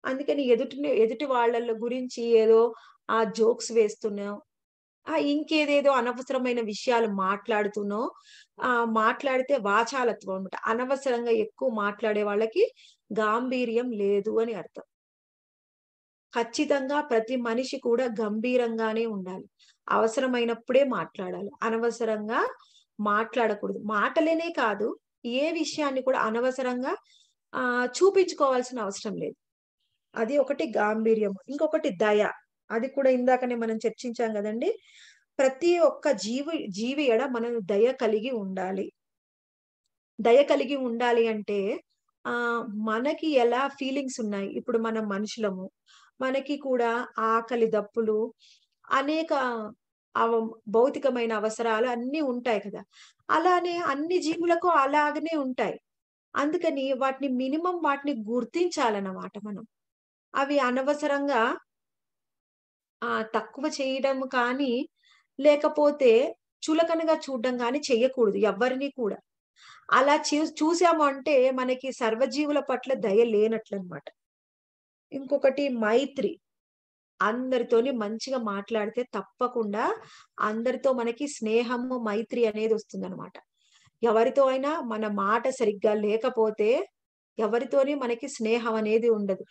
అందుకని ఎదుటి ఎదుటి వాళ్ళ గురించి ఏదో ఆ జోక్స్ వేస్తున్నావు ఆ ఇంకేదేదో అనవసరమైన విషయాలు మాట్లాడుతున్నావు ఆ మాట్లాడితే వాచాలత్వం అనమాట అనవసరంగా ఎక్కువ మాట్లాడే వాళ్ళకి గాంభీర్యం లేదు అని అర్థం ఖచ్చితంగా ప్రతి మనిషి కూడా గంభీరంగానే ఉండాలి అవసరమైనప్పుడే మాట్లాడాలి అనవసరంగా మాట్లాడకూడదు మాటలేనే కాదు ఏ విషయాన్ని కూడా అనవసరంగా ఆ చూపించుకోవాల్సిన అవసరం లేదు అది ఒకటి గాంభీర్యము ఇంకొకటి దయ అది కూడా ఇందాకనే మనం చర్చించాం కదండి ప్రతి ఒక్క జీవి జీవి ఎడ మనం దయ కలిగి ఉండాలి దయ కలిగి ఉండాలి అంటే ఆ మనకి ఎలా ఫీలింగ్స్ ఉన్నాయి ఇప్పుడు మనం మనుషులము మనకి కూడా ఆకలి దప్పులు అనేక అవ భౌతికమైన అవసరాలు అన్నీ ఉంటాయి కదా అలానే అన్ని జీవులకు అలాగనే ఉంటాయి అందుకని వాటిని మినిమం వాటిని గుర్తించాలన్నమాట మనం అవి అనవసరంగా ఆ తక్కువ చేయడం కానీ లేకపోతే చులకనగా చూడడం కానీ చెయ్యకూడదు ఎవరిని కూడా అలా చూ చూసాము అంటే మనకి సర్వజీవుల పట్ల దయ లేనట్లనమాట ఇంకొకటి మైత్రి అందరితోని మంచిగా మాట్లాడితే తప్పకుండా అందరితో మనకి స్నేహము మైత్రి అనేది వస్తుందన్నమాట ఎవరితో అయినా మన మాట సరిగ్గా లేకపోతే ఎవరితోని మనకి స్నేహం అనేది ఉండదు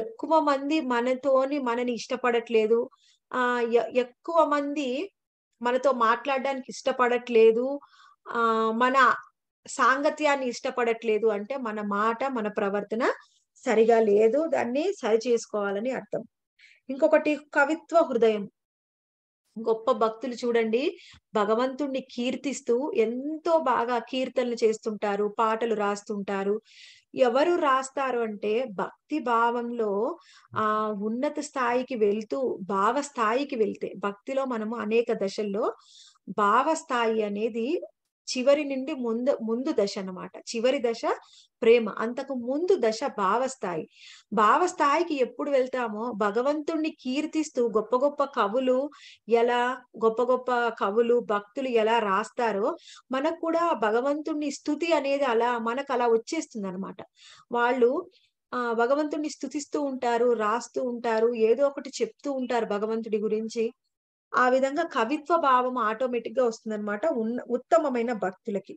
ఎక్కువ మంది మనతోని మనని ఇష్టపడట్లేదు ఆ ఎక్కువ మంది మనతో మాట్లాడడానికి ఇష్టపడట్లేదు ఆ మన సాంగత్యాన్ని ఇష్టపడట్లేదు అంటే మన మాట మన ప్రవర్తన సరిగా లేదు దాన్ని సరి చేసుకోవాలని అర్థం ఇంకొకటి కవిత్వ హృదయం గొప్ప భక్తులు చూడండి భగవంతుణ్ణి కీర్తిస్తూ ఎంతో బాగా కీర్తనలు చేస్తుంటారు పాటలు రాస్తుంటారు ఎవరు రాస్తారు అంటే భక్తి భావంలో ఆ ఉన్నత స్థాయికి వెళ్తూ భావ స్థాయికి వెళ్తే భక్తిలో మనము అనేక దశల్లో భావ స్థాయి అనేది చివరి నుండి ముందు ముందు దశ అనమాట చివరి దశ ప్రేమ అంతకు ముందు దశ భావస్థాయి భావస్థాయికి ఎప్పుడు వెళ్తామో భగవంతుణ్ణి కీర్తిస్తూ గొప్ప గొప్ప కవులు ఎలా గొప్ప గొప్ప కవులు భక్తులు ఎలా రాస్తారో మనకు కూడా భగవంతుణ్ణి స్థుతి అనేది అలా మనకు అలా వచ్చేస్తుంది అనమాట వాళ్ళు ఆ భగవంతుడిని స్థుతిస్తూ ఉంటారు రాస్తూ ఉంటారు ఏదో ఒకటి చెప్తూ ఉంటారు భగవంతుడి గురించి ఆ విధంగా కవిత్వ భావం ఆటోమేటిక్ గా వస్తుంది అనమాట ఉత్తమమైన భక్తులకి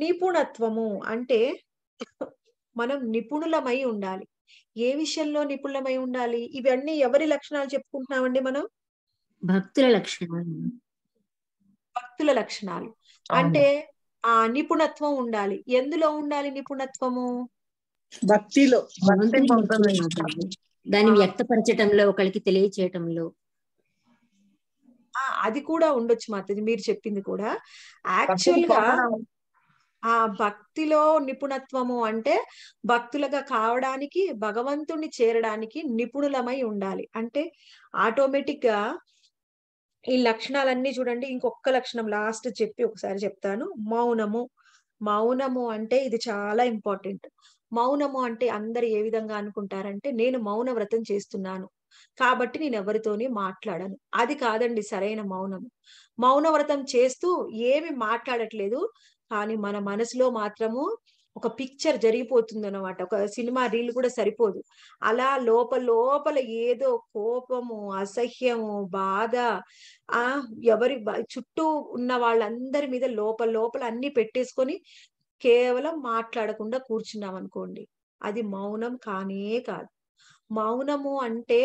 నిపుణత్వము అంటే మనం నిపుణులమై ఉండాలి ఏ విషయంలో నిపుణులమై ఉండాలి ఇవన్నీ ఎవరి లక్షణాలు చెప్పుకుంటున్నామండి మనం భక్తుల లక్షణాలు భక్తుల లక్షణాలు అంటే ఆ నిపుణత్వం ఉండాలి ఎందులో ఉండాలి నిపుణత్వము భక్తిలో దాన్ని వ్యక్తపరచటంలో ఒకరికి తెలియచేయటంలో అది కూడా ఉండొచ్చు మాత్రది మీరు చెప్పింది కూడా యాక్చువల్ గా ఆ భక్తిలో నిపుణత్వము అంటే భక్తులుగా కావడానికి భగవంతుణ్ణి చేరడానికి నిపుణులమై ఉండాలి అంటే ఆటోమేటిక్ గా ఈ లక్షణాలన్నీ చూడండి ఇంకొక లక్షణం లాస్ట్ చెప్పి ఒకసారి చెప్తాను మౌనము మౌనము అంటే ఇది చాలా ఇంపార్టెంట్ మౌనము అంటే అందరు ఏ విధంగా అనుకుంటారంటే నేను మౌన వ్రతం చేస్తున్నాను కాబట్టి నేను ఎవరితోనే మాట్లాడను అది కాదండి సరైన మౌనం మౌనవ్రతం చేస్తూ ఏమి మాట్లాడట్లేదు కానీ మన మనసులో మాత్రము ఒక పిక్చర్ జరిగిపోతుంది అనమాట ఒక సినిమా రీల్ కూడా సరిపోదు అలా లోపల లోపల ఏదో కోపము అసహ్యము బాధ ఆ ఎవరి చుట్టూ ఉన్న వాళ్ళందరి మీద లోపల లోపల అన్ని పెట్టేసుకొని కేవలం మాట్లాడకుండా కూర్చున్నాం అనుకోండి అది మౌనం కానే కాదు మౌనము అంటే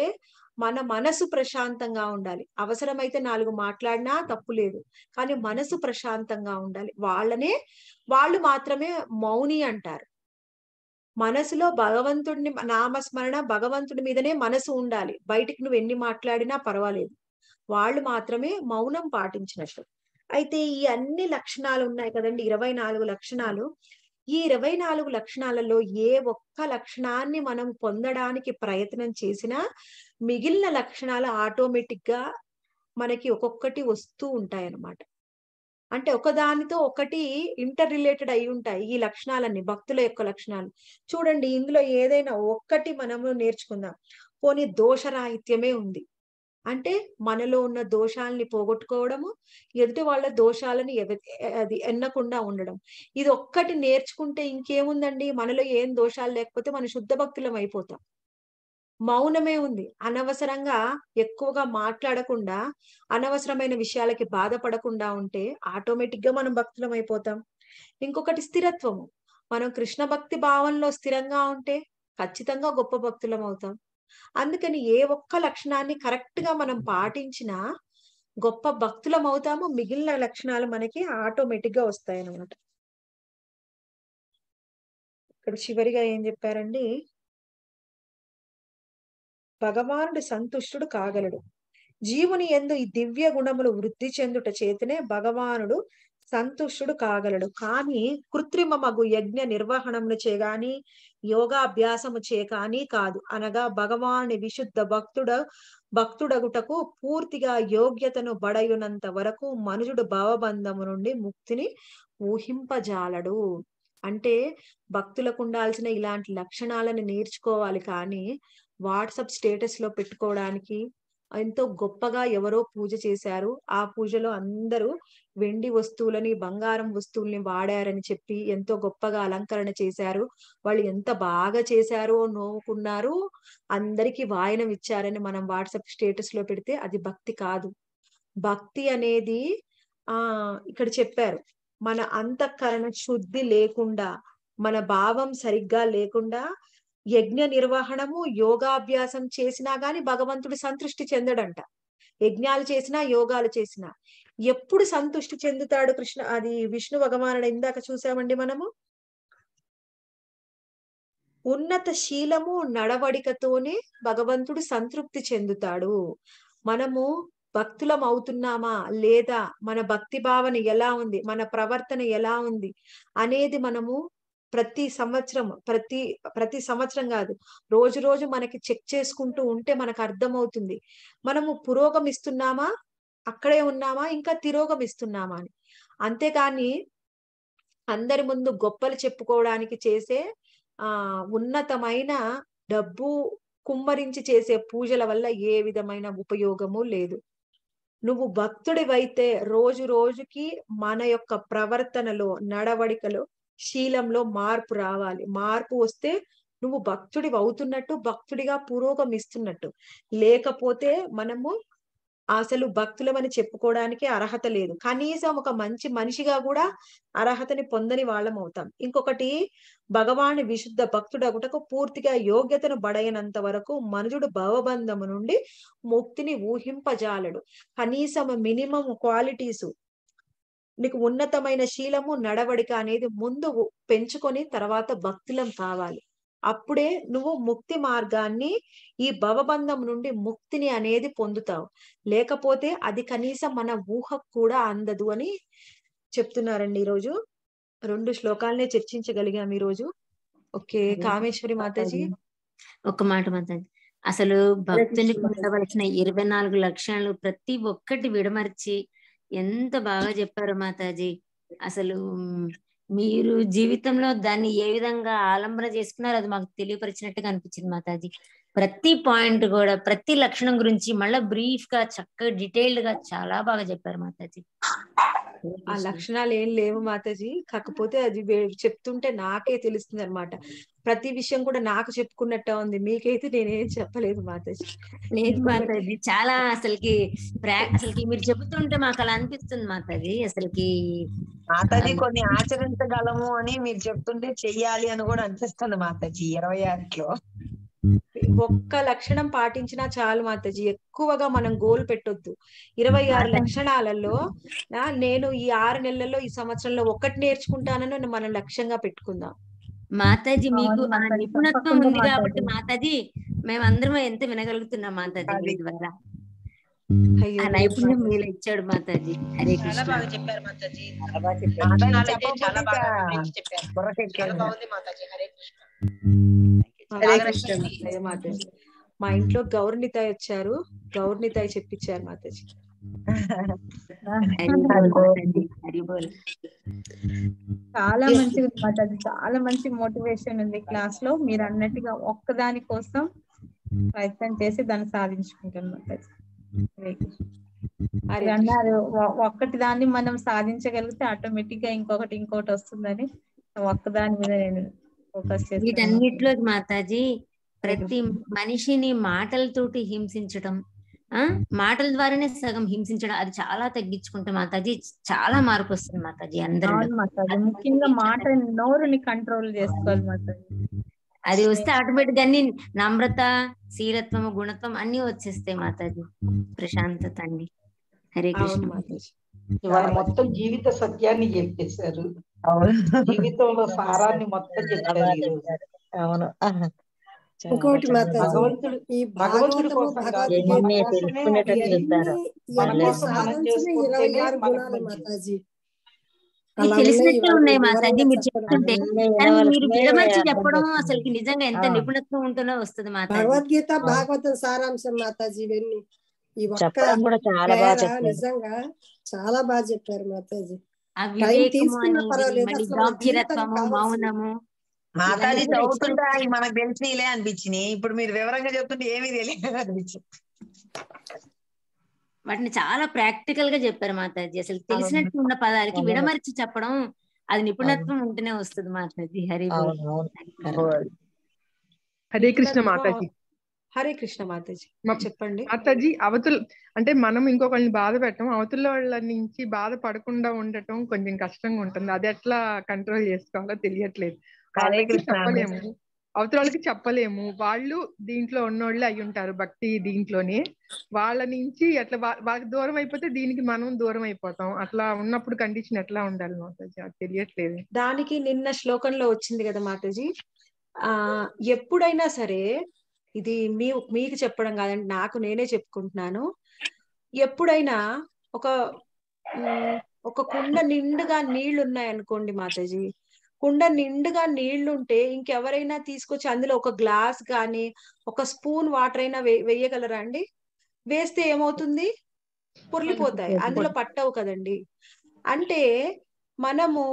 మన మనసు ప్రశాంతంగా ఉండాలి అవసరమైతే నాలుగు మాట్లాడినా తప్పు లేదు కానీ మనసు ప్రశాంతంగా ఉండాలి వాళ్ళనే వాళ్ళు మాత్రమే మౌని అంటారు మనసులో భగవంతుడిని నామస్మరణ భగవంతుడి మీదనే మనసు ఉండాలి బయటికి నువ్వు ఎన్ని మాట్లాడినా పర్వాలేదు వాళ్ళు మాత్రమే మౌనం పాటించినట్టు అయితే ఈ అన్ని లక్షణాలు ఉన్నాయి కదండి ఇరవై నాలుగు లక్షణాలు ఈ ఇరవై నాలుగు లక్షణాలలో ఏ ఒక్క లక్షణాన్ని మనం పొందడానికి ప్రయత్నం చేసినా మిగిలిన లక్షణాలు ఆటోమేటిక్ గా మనకి ఒక్కొక్కటి వస్తూ ఉంటాయి అన్నమాట అంటే ఒకదానితో ఒకటి ఇంటర్ రిలేటెడ్ అయి ఉంటాయి ఈ లక్షణాలన్నీ భక్తుల యొక్క లక్షణాలు చూడండి ఇందులో ఏదైనా ఒక్కటి మనము నేర్చుకుందాం పోనీ దోషరాహిత్యమే ఉంది అంటే మనలో ఉన్న దోషాలని పోగొట్టుకోవడము ఎదుటి వాళ్ళ దోషాలను అది ఎన్నకుండా ఉండడం ఇది ఒక్కటి నేర్చుకుంటే ఇంకేముందండి మనలో ఏం దోషాలు లేకపోతే మనం శుద్ధ భక్తులం అయిపోతాం మౌనమే ఉంది అనవసరంగా ఎక్కువగా మాట్లాడకుండా అనవసరమైన విషయాలకి బాధపడకుండా ఉంటే ఆటోమేటిక్ గా మనం భక్తులం అయిపోతాం ఇంకొకటి స్థిరత్వము మనం కృష్ణ భక్తి భావంలో స్థిరంగా ఉంటే ఖచ్చితంగా గొప్ప భక్తులం అవుతాం అందుకని ఏ ఒక్క లక్షణాన్ని కరెక్ట్ గా మనం పాటించినా గొప్ప భక్తులం అవుతాము మిగిలిన లక్షణాలు మనకి ఆటోమేటిక్ గా వస్తాయి అనమాట ఇక్కడ చివరిగా ఏం చెప్పారండి భగవానుడు సంతుష్టుడు కాగలడు జీవుని ఎందు ఈ దివ్య గుణములు వృద్ధి చెందుట చేతనే భగవానుడు సంతుష్టుడు కాగలడు కానీ కృత్రిమ మగు యజ్ఞ నిర్వహణములు చేయగాని యోగాభ్యాసము చే కానీ కాదు అనగా భగవాని విశుద్ధ భక్తుడ భక్తుడగుటకు పూర్తిగా యోగ్యతను బడయునంత వరకు మనుషుడు భవబంధము నుండి ముక్తిని ఊహింపజాలడు అంటే భక్తులకు ఉండాల్సిన ఇలాంటి లక్షణాలను నేర్చుకోవాలి కానీ వాట్సప్ స్టేటస్ లో పెట్టుకోవడానికి ఎంతో గొప్పగా ఎవరో పూజ చేశారు ఆ పూజలో అందరూ వెండి వస్తువులని బంగారం వస్తువుల్ని వాడారని చెప్పి ఎంతో గొప్పగా అలంకరణ చేశారు వాళ్ళు ఎంత బాగా చేశారో నోవుకున్నారు అందరికీ వాయనం ఇచ్చారని మనం వాట్సాప్ స్టేటస్ లో పెడితే అది భక్తి కాదు భక్తి అనేది ఆ ఇక్కడ చెప్పారు మన అంతఃకరణ శుద్ధి లేకుండా మన భావం సరిగ్గా లేకుండా యజ్ఞ నిర్వహణము యోగాభ్యాసం చేసినా గాని భగవంతుడు సంతృష్టి చెందడంట యజ్ఞాలు చేసినా యోగాలు చేసినా ఎప్పుడు సంతృష్టి చెందుతాడు కృష్ణ అది విష్ణు భగవానుడు ఇందాక చూసామండి మనము ఉన్నత శీలము నడవడికతోనే భగవంతుడు సంతృప్తి చెందుతాడు మనము భక్తులం అవుతున్నామా లేదా మన భక్తి భావన ఎలా ఉంది మన ప్రవర్తన ఎలా ఉంది అనేది మనము ప్రతి సంవత్సరం ప్రతి ప్రతి సంవత్సరం కాదు రోజు రోజు మనకి చెక్ చేసుకుంటూ ఉంటే మనకు అర్థమవుతుంది మనము పురోగమిస్తున్నామా అక్కడే ఉన్నామా ఇంకా తిరోగమిస్తున్నామా అని అంతేకాని అందరి ముందు గొప్పలు చెప్పుకోవడానికి చేసే ఆ ఉన్నతమైన డబ్బు కుమ్మరించి చేసే పూజల వల్ల ఏ విధమైన ఉపయోగము లేదు నువ్వు భక్తుడివైతే రోజు రోజుకి మన యొక్క ప్రవర్తనలో నడవడికలో శీలంలో మార్పు రావాలి మార్పు వస్తే నువ్వు భక్తుడి అవుతున్నట్టు భక్తుడిగా పురోగమిస్తున్నట్టు లేకపోతే మనము అసలు భక్తులమని చెప్పుకోవడానికి అర్హత లేదు కనీసం ఒక మంచి మనిషిగా కూడా అర్హతని పొందని వాళ్ళం అవుతాం ఇంకొకటి భగవాన్ విశుద్ధ భక్తుడగుటకు పూర్తిగా యోగ్యతను బడైనంత వరకు మనుజుడు భవబంధము నుండి ముక్తిని ఊహింపజాలడు కనీసం మినిమం క్వాలిటీసు నీకు ఉన్నతమైన శీలము నడవడిక అనేది ముందు పెంచుకొని తర్వాత భక్తులం కావాలి అప్పుడే నువ్వు ముక్తి మార్గాన్ని ఈ భవబంధం నుండి ముక్తిని అనేది పొందుతావు లేకపోతే అది కనీసం మన ఊహ కూడా అందదు అని చెప్తున్నారండి ఈరోజు రెండు శ్లోకాలనే చర్చించగలిగాం ఈరోజు ఓకే కామేశ్వరి మాతాజీ ఒక మాట మాతాజీ అసలు భక్తుని ఉండవలసిన ఇరవై నాలుగు లక్షణాలు ప్రతి ఒక్కటి విడమర్చి ఎంత బాగా చెప్పారు మాతాజీ అసలు మీరు జీవితంలో దాన్ని ఏ విధంగా ఆలంబన చేసుకున్నారు అది మాకు తెలియపరిచినట్టుగా అనిపించింది మాతాజీ ప్రతి పాయింట్ కూడా ప్రతి లక్షణం గురించి మళ్ళీ బ్రీఫ్ గా చక్కగా డీటెయిల్డ్ గా చాలా బాగా చెప్పారు మాతాజీ ఆ లక్షణాలు ఏం లేవు మాతాజీ కాకపోతే అది చెప్తుంటే నాకే తెలుస్తుంది అనమాట ప్రతి విషయం కూడా నాకు చెప్పుకున్నట్టు ఉంది మీకైతే నేనేం చెప్పలేదు మాతాజీ లేదు మాతాజీ చాలా అసలుకి అసలుకి మీరు చెబుతుంటే మాకు అలా అనిపిస్తుంది మాతాజీ అసలుకి మాతాజీ కొన్ని ఆచరించగలము అని మీరు చెప్తుంటే చెయ్యాలి అని కూడా అనిపిస్తుంది మాతాజీ ఇరవై ఆరులో ఒక్క లక్షణం పాటించినా చాలు మాతాజీ ఎక్కువగా మనం గోల్ పెట్టొద్దు ఇరవై ఆరు లక్షణాలలో నేను ఈ ఆరు నెలల్లో ఈ సంవత్సరంలో ఒకటి నేర్చుకుంటానని మనం లక్ష్యంగా పెట్టుకుందాం మాతాజీ మీకు నిపుణత్వం ఉంది కాబట్టి మాతాజీ మేమందరం ఎంత వినగలుగుతున్నాం మాతాజీ ద్వారా నైపుణ్యం మీరు ఇచ్చాడు మాతాజీ చెప్పారు చాలా బాగా చెప్పారు మా ఇంట్లో గౌరణితాయ్ వచ్చారు గౌర్నితాయ్ చెప్పించారు మాతాజీ చాలా మంచి మాతాజీ చాలా మంచి మోటివేషన్ ఉంది క్లాస్ లో మీరు అన్నట్టుగా ఒక్కదాని కోసం ప్రయత్నం చేసి దాన్ని సాధించుకుంటాను మాతాజీ అది అన్నారు ఒక్కటి దాన్ని మనం సాధించగలిగితే ఆటోమేటిక్ గా ఇంకొకటి ఇంకొకటి వస్తుందని ఒక్కదాని మీద నేను వీటన్నిటిలో మాతాజీ ప్రతి మనిషిని మాటలతోటి హింసించడం ఆ మాటల ద్వారానే సగం హింసించడం అది చాలా తగ్గించుకుంటే మాతాజీ చాలా మార్పు వస్తుంది మాతాజీ అందరూ ముఖ్యంగా మాట నోరుని కంట్రోల్ చేసుకోవాలి మాతాజీ అది వస్తే ఆటోమేటిక్ అన్ని నమ్రత శీలత్వము గుణత్వం అన్ని వచ్చేస్తాయి మాతాజీ ప్రశాంతత అండి హరే కృష్ణ మాతాజీ మొత్తం జీవిత సత్యాన్ని చెప్పేశారు జీవితంలో సారాన్ని మొత్తం చెప్పారు అవును ఇంకోటి ఉన్నాయి చెప్పడం అసలు నిజంగా ఎంత భగవద్గీత భాగవత సారాంశం మాతాజీ ఇవన్నీ ఈ ఒక్క నిజంగా చాలా బాగా చెప్పారు మాతాజీ మౌనము మాతాజీ చదువుతుంటే మనకు తెలిసినలే అనిపించినాయి ఇప్పుడు మీరు వివరంగా చెప్తుంటే ఏమీ తెలియదు అనిపించింది వాటిని చాలా ప్రాక్టికల్ గా చెప్పారు మాతాజీ అసలు తెలిసినట్టు ఉన్న పదాలకి విడమర్చి చెప్పడం అది నిపుణత్వం ఉంటేనే వస్తుంది మాతాజీ హరి హరే కృష్ణ మాతాజీ హరే కృష్ణ మాతాజీ చెప్పండి మాతాజీ అవతల అంటే మనం ఇంకొకరిని బాధ పెట్టం అవతల వాళ్ళ నుంచి బాధ పడకుండా ఉండటం కొంచెం కష్టంగా ఉంటుంది అది ఎట్లా కంట్రోల్ చేసుకోవాలో తెలియట్లేదు చెప్పలేము అవతల వాళ్ళకి చెప్పలేము వాళ్ళు దీంట్లో ఉన్నోళ్ళే అయి ఉంటారు భక్తి దీంట్లోనే వాళ్ళ నుంచి ఎట్లా వాళ్ళకి దూరం అయిపోతే దీనికి మనం దూరం అయిపోతాం అట్లా ఉన్నప్పుడు కండిషన్ ఎట్లా ఉండాలి మాతాజీ అది తెలియట్లేదు దానికి నిన్న శ్లోకంలో వచ్చింది కదా మాతాజీ ఆ ఎప్పుడైనా సరే ఇది మీ మీకు చెప్పడం కాదండి నాకు నేనే చెప్పుకుంటున్నాను ఎప్పుడైనా ఒక ఒక కుండ నిండుగా నీళ్లు ఉన్నాయనుకోండి మాతాజీ కుండ నిండుగా నీళ్లు ఉంటే ఇంకెవరైనా తీసుకొచ్చి అందులో ఒక గ్లాస్ కానీ ఒక స్పూన్ వాటర్ అయినా వేయగలరా అండి వేస్తే ఏమవుతుంది పొర్లిపోతాయి అందులో పట్టవు కదండి అంటే మనము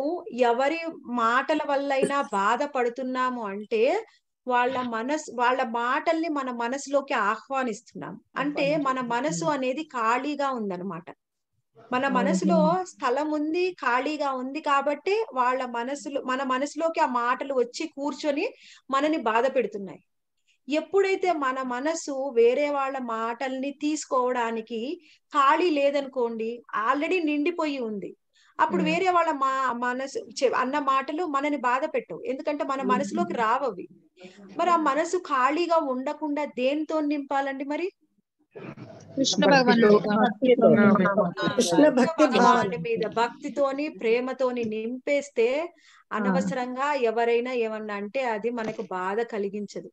ఎవరి మాటల వల్లైనా బాధపడుతున్నాము అంటే వాళ్ళ మనస్ వాళ్ళ మాటల్ని మన మనసులోకి ఆహ్వానిస్తున్నాం అంటే మన మనసు అనేది ఖాళీగా ఉందన్నమాట మన మనసులో స్థలం ఉంది ఖాళీగా ఉంది కాబట్టి వాళ్ళ మనసులో మన మనసులోకి ఆ మాటలు వచ్చి కూర్చొని మనని బాధ పెడుతున్నాయి ఎప్పుడైతే మన మనసు వేరే వాళ్ళ మాటల్ని తీసుకోవడానికి ఖాళీ లేదనుకోండి ఆల్రెడీ నిండిపోయి ఉంది అప్పుడు వేరే వాళ్ళ మా మనసు అన్న మాటలు మనని బాధ పెట్టవు ఎందుకంటే మన మనసులోకి రావవి మరి ఆ మనసు ఖాళీగా ఉండకుండా దేనితో నింపాలండి మరి కృష్ణ భగవాన్ మీద భక్తితోని ప్రేమతోని నింపేస్తే అనవసరంగా ఎవరైనా ఏమన్నా అంటే అది మనకు బాధ కలిగించదు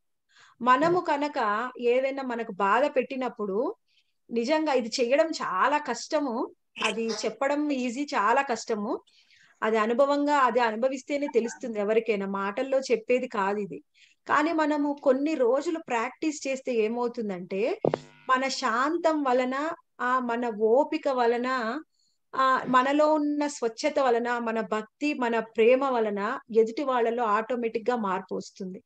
మనము కనుక ఏదైనా మనకు బాధ పెట్టినప్పుడు నిజంగా ఇది చేయడం చాలా కష్టము అది చెప్పడం ఈజీ చాలా కష్టము అది అనుభవంగా అది అనుభవిస్తేనే తెలుస్తుంది ఎవరికైనా మాటల్లో చెప్పేది కాదు ఇది కానీ మనము కొన్ని రోజులు ప్రాక్టీస్ చేస్తే ఏమవుతుందంటే మన శాంతం వలన ఆ మన ఓపిక వలన ఆ మనలో ఉన్న స్వచ్ఛత వలన మన భక్తి మన ప్రేమ వలన ఎదుటి వాళ్ళలో ఆటోమేటిక్ గా మార్పు వస్తుంది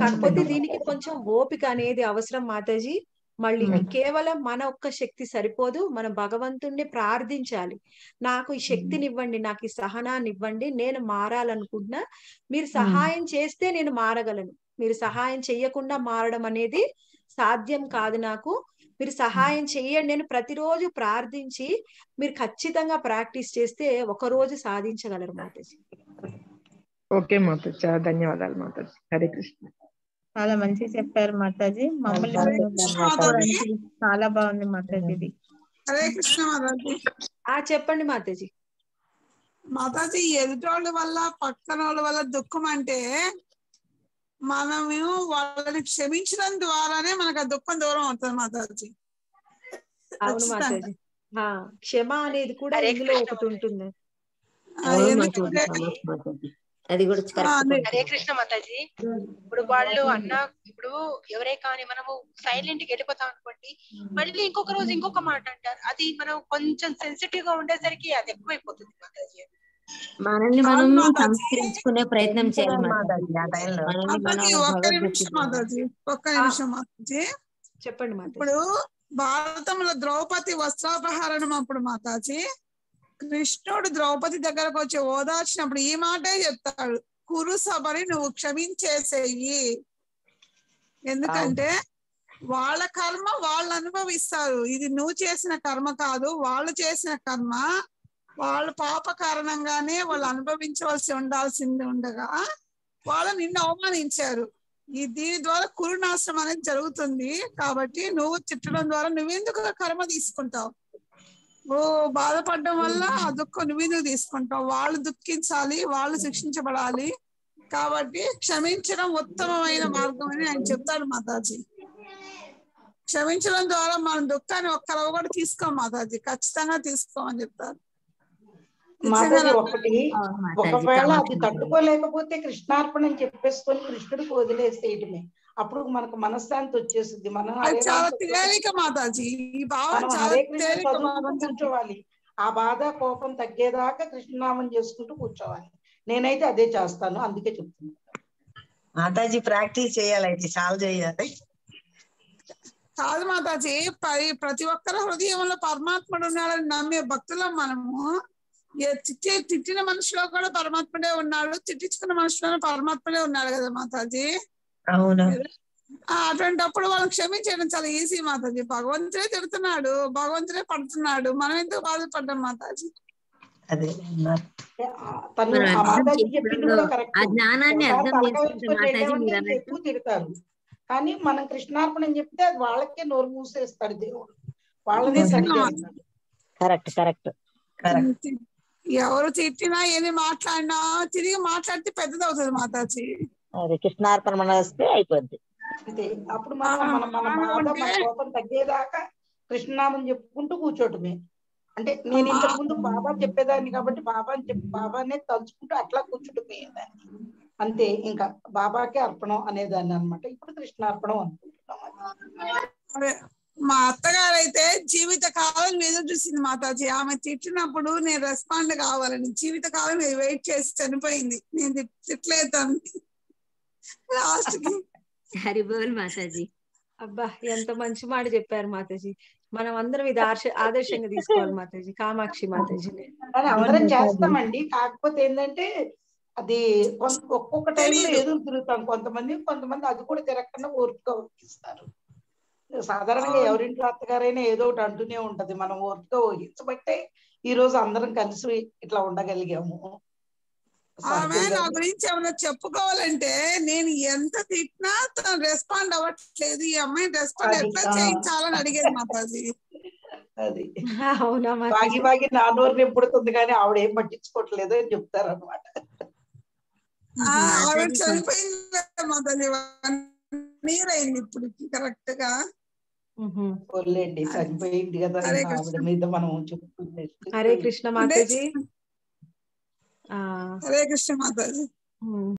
కాకపోతే దీనికి కొంచెం ఓపిక అనేది అవసరం మాతాజీ మళ్ళీ కేవలం మన ఒక్క శక్తి సరిపోదు మనం భగవంతుణ్ణి ప్రార్థించాలి నాకు ఈ శక్తిని ఇవ్వండి నాకు ఈ సహనాన్ని ఇవ్వండి నేను మారాలనుకుంటున్నా మీరు సహాయం చేస్తే నేను మారగలను మీరు సహాయం చెయ్యకుండా మారడం అనేది సాధ్యం కాదు నాకు మీరు సహాయం చేయండి నేను ప్రతిరోజు ప్రార్థించి మీరు ఖచ్చితంగా ప్రాక్టీస్ చేస్తే ఒక రోజు సాధించగలరు మాట ఓకే చాలా ధన్యవాదాలు మాతాజీ హరే కృష్ణ చాలా మంచి చెప్పారు మాతాజీ మమ్మల్ని చాలా బాగుంది మాతాజీ ఇది కృష్ణ మాతాజీ చెప్పండి మాతాజీ మాతాజీ ఎదుటోళ్ళ వల్ల పక్కన వాళ్ళ వల్ల దుఃఖం అంటే మనము వాళ్ళని క్షమించడం ద్వారానే మనకు ఆ దుఃఖం దూరం అవుతుంది మాతాజీ అవును మాతాజీ క్షమ అనేది కూడా ఇందులో ఒకటి ఉంటుంది అది కూడా హరే కృష్ణ మాతాజీ ఇప్పుడు వాళ్ళు అన్న ఇప్పుడు ఎవరే కానీ మనము సైలెంట్ కి వెళ్ళిపోతాం అనుకోండి మళ్ళీ ఇంకొక రోజు ఇంకొక మాట అంటారు అది మనం కొంచెం సెన్సిటివ్ గా ఉండేసరికి అది ఎక్కువైపోతుంది మాతాజీ మనల్ని మనం సంస్కరించుకునే ప్రయత్నం చేయాలి ఒక్క నిమిషం మాతాజీ చెప్పండి ఇప్పుడు భారతంలో ద్రౌపది వస్త్రాపహరణం అప్పుడు మాతాజీ కృష్ణుడు ద్రౌపది దగ్గరకు వచ్చి ఓదార్చినప్పుడు ఈ మాటే చెప్తాడు కురు సభని నువ్వు క్షమించేసేయి ఎందుకంటే వాళ్ళ కర్మ వాళ్ళు అనుభవిస్తారు ఇది నువ్వు చేసిన కర్మ కాదు వాళ్ళు చేసిన కర్మ వాళ్ళ పాప కారణంగానే వాళ్ళు అనుభవించవలసి ఉండాల్సింది ఉండగా వాళ్ళు నిన్ను అవమానించారు ఈ దీని ద్వారా కురునాశనం అనేది జరుగుతుంది కాబట్టి నువ్వు తిట్టడం ద్వారా నువ్వెందుకు కర్మ తీసుకుంటావు నువ్వు బాధపడడం వల్ల ఆ దుఃఖం నువ్వు తీసుకుంటాం తీసుకుంటావు వాళ్ళు దుఃఖించాలి వాళ్ళు శిక్షించబడాలి కాబట్టి క్షమించడం ఉత్తమమైన మార్గం అని ఆయన చెప్తాడు మాతాజీ క్షమించడం ద్వారా మనం దుఃఖాన్ని ఒక్కరవ కూడా తీసుకో మాతాజీ ఖచ్చితంగా తీసుకోమని చెప్తారు ఒకటి ఒకవేళ అది తట్టుకోలేకపోతే కృష్ణార్పణ చెప్పేసుకొని కృష్ణుడికి వదిలేసేయటమే అప్పుడు మనకు మనశ్శాంతి వచ్చేసింది మనం చాలా మాతాజీ కూర్చోవాలి ఆ బాధ కోపం తగ్గేదాకా కృష్ణనామం చేసుకుంటూ కూర్చోవాలి నేనైతే అదే చేస్తాను అందుకే చెప్తున్నాను మాతాజీ ప్రాక్టీస్ చేయాలైతే చాలా చేయాలి కాదు మాతాజీ ప్రతి ఒక్కరి హృదయంలో పరమాత్ముడు ఉన్నాడని నమ్మే భక్తులం మనము తిట్టే తిట్టిన మనిషిలో కూడా పరమాత్మడే ఉన్నాడు తిట్టించుకున్న మనిషిలోనే పరమాత్మడే ఉన్నాడు కదా మాతాజీ అవును అటువంటిప్పుడు వాళ్ళు క్షమించడం చాలా ఈజీ మాతాజీ భగవంతుడే తిడుతున్నాడు భగవంతుడే పడుతున్నాడు మనం ఎందుకు బాధపడ్డాం మాతాజీ ఎక్కువ తిడతారు కానీ మనం కృష్ణార్పణ అని చెప్తే అది వాళ్ళకే నోరు మూసేస్తాడు దేవుడు వాళ్ళదే కరెక్ట్ ఎవరు తిట్టినా ఏమి మాట్లాడినా తిరిగి మాట్లాడితే పెద్దదవుతుంది మాతాజీ అది కృష్ణార్పణ వస్తే అయిపోద్ది అప్పుడు కోపం తగ్గేదాకా కృష్ణనామం చెప్పుకుంటూ కూర్చోటమే అంటే నేను ఇంతకు ముందు బాబా చెప్పేదాన్ని కాబట్టి బాబా చెప్పి బాబానే తలుచుకుంటూ అట్లా కూర్చోటమే అంతే ఇంకా బాబాకే అర్పణం అనేదాన్ని అనమాట ఇప్పుడు కృష్ణార్పణం అనుకుంటున్నాం మా అత్తగారు అయితే జీవిత కాలం ఎదురు చూసింది మాతాజీ ఆమె తిట్టినప్పుడు నేను రెస్పాండ్ కావాలని జీవిత కాలం వెయిట్ చేసి చనిపోయింది నేను తిట్టలేదు హరిబోల్ మాతాజీ అబ్బా ఎంత మంచి మాట చెప్పారు మాతాజీ మనం అందరం ఇది ఆదర్శంగా తీసుకోవాలి మాతాజీ కామాక్షి మాతాజీ అందరం చేస్తామండి కాకపోతే ఏంటంటే అది ఒక్కొక్క టైంలో ఎదురు తిరుగుతాం కొంతమంది కొంతమంది అది కూడా తిరగకుండా ఓర్పుగా వర్తిస్తారు సాధారణంగా ఎవరింట్లో అత్తగారైనా ఏదో ఒకటి అంటూనే ఉంటది మనం ఓర్పుగా ఊహించబట్టే ఈ రోజు అందరం కలిసి ఇట్లా ఉండగలిగాము ఆమె నా గురించి ఏమైనా చెప్పుకోవాలంటే నేను ఎంత తిట్టినా తను రెస్పాండ్ అవ్వట్లేదు ఈ అమ్మాయి రెస్పాండ్ ఎట్లా చేయించాలని అడిగేది మాకు అది అది వాగి వాగి నాన్నోరు నింపుడుతుంది కానీ ఆవిడ ఏం పట్టించుకోవట్లేదు అని చెప్తారు అనమాట ఆవిడ చనిపోయింది మా తల్లి నీరైంది ఇప్పుడు కరెక్ట్ గా చనిపోయింది కదా ఆవిడ మీద మనం చెప్తుంది అరే Krishna Mataji Ah. Era questionada. Hum.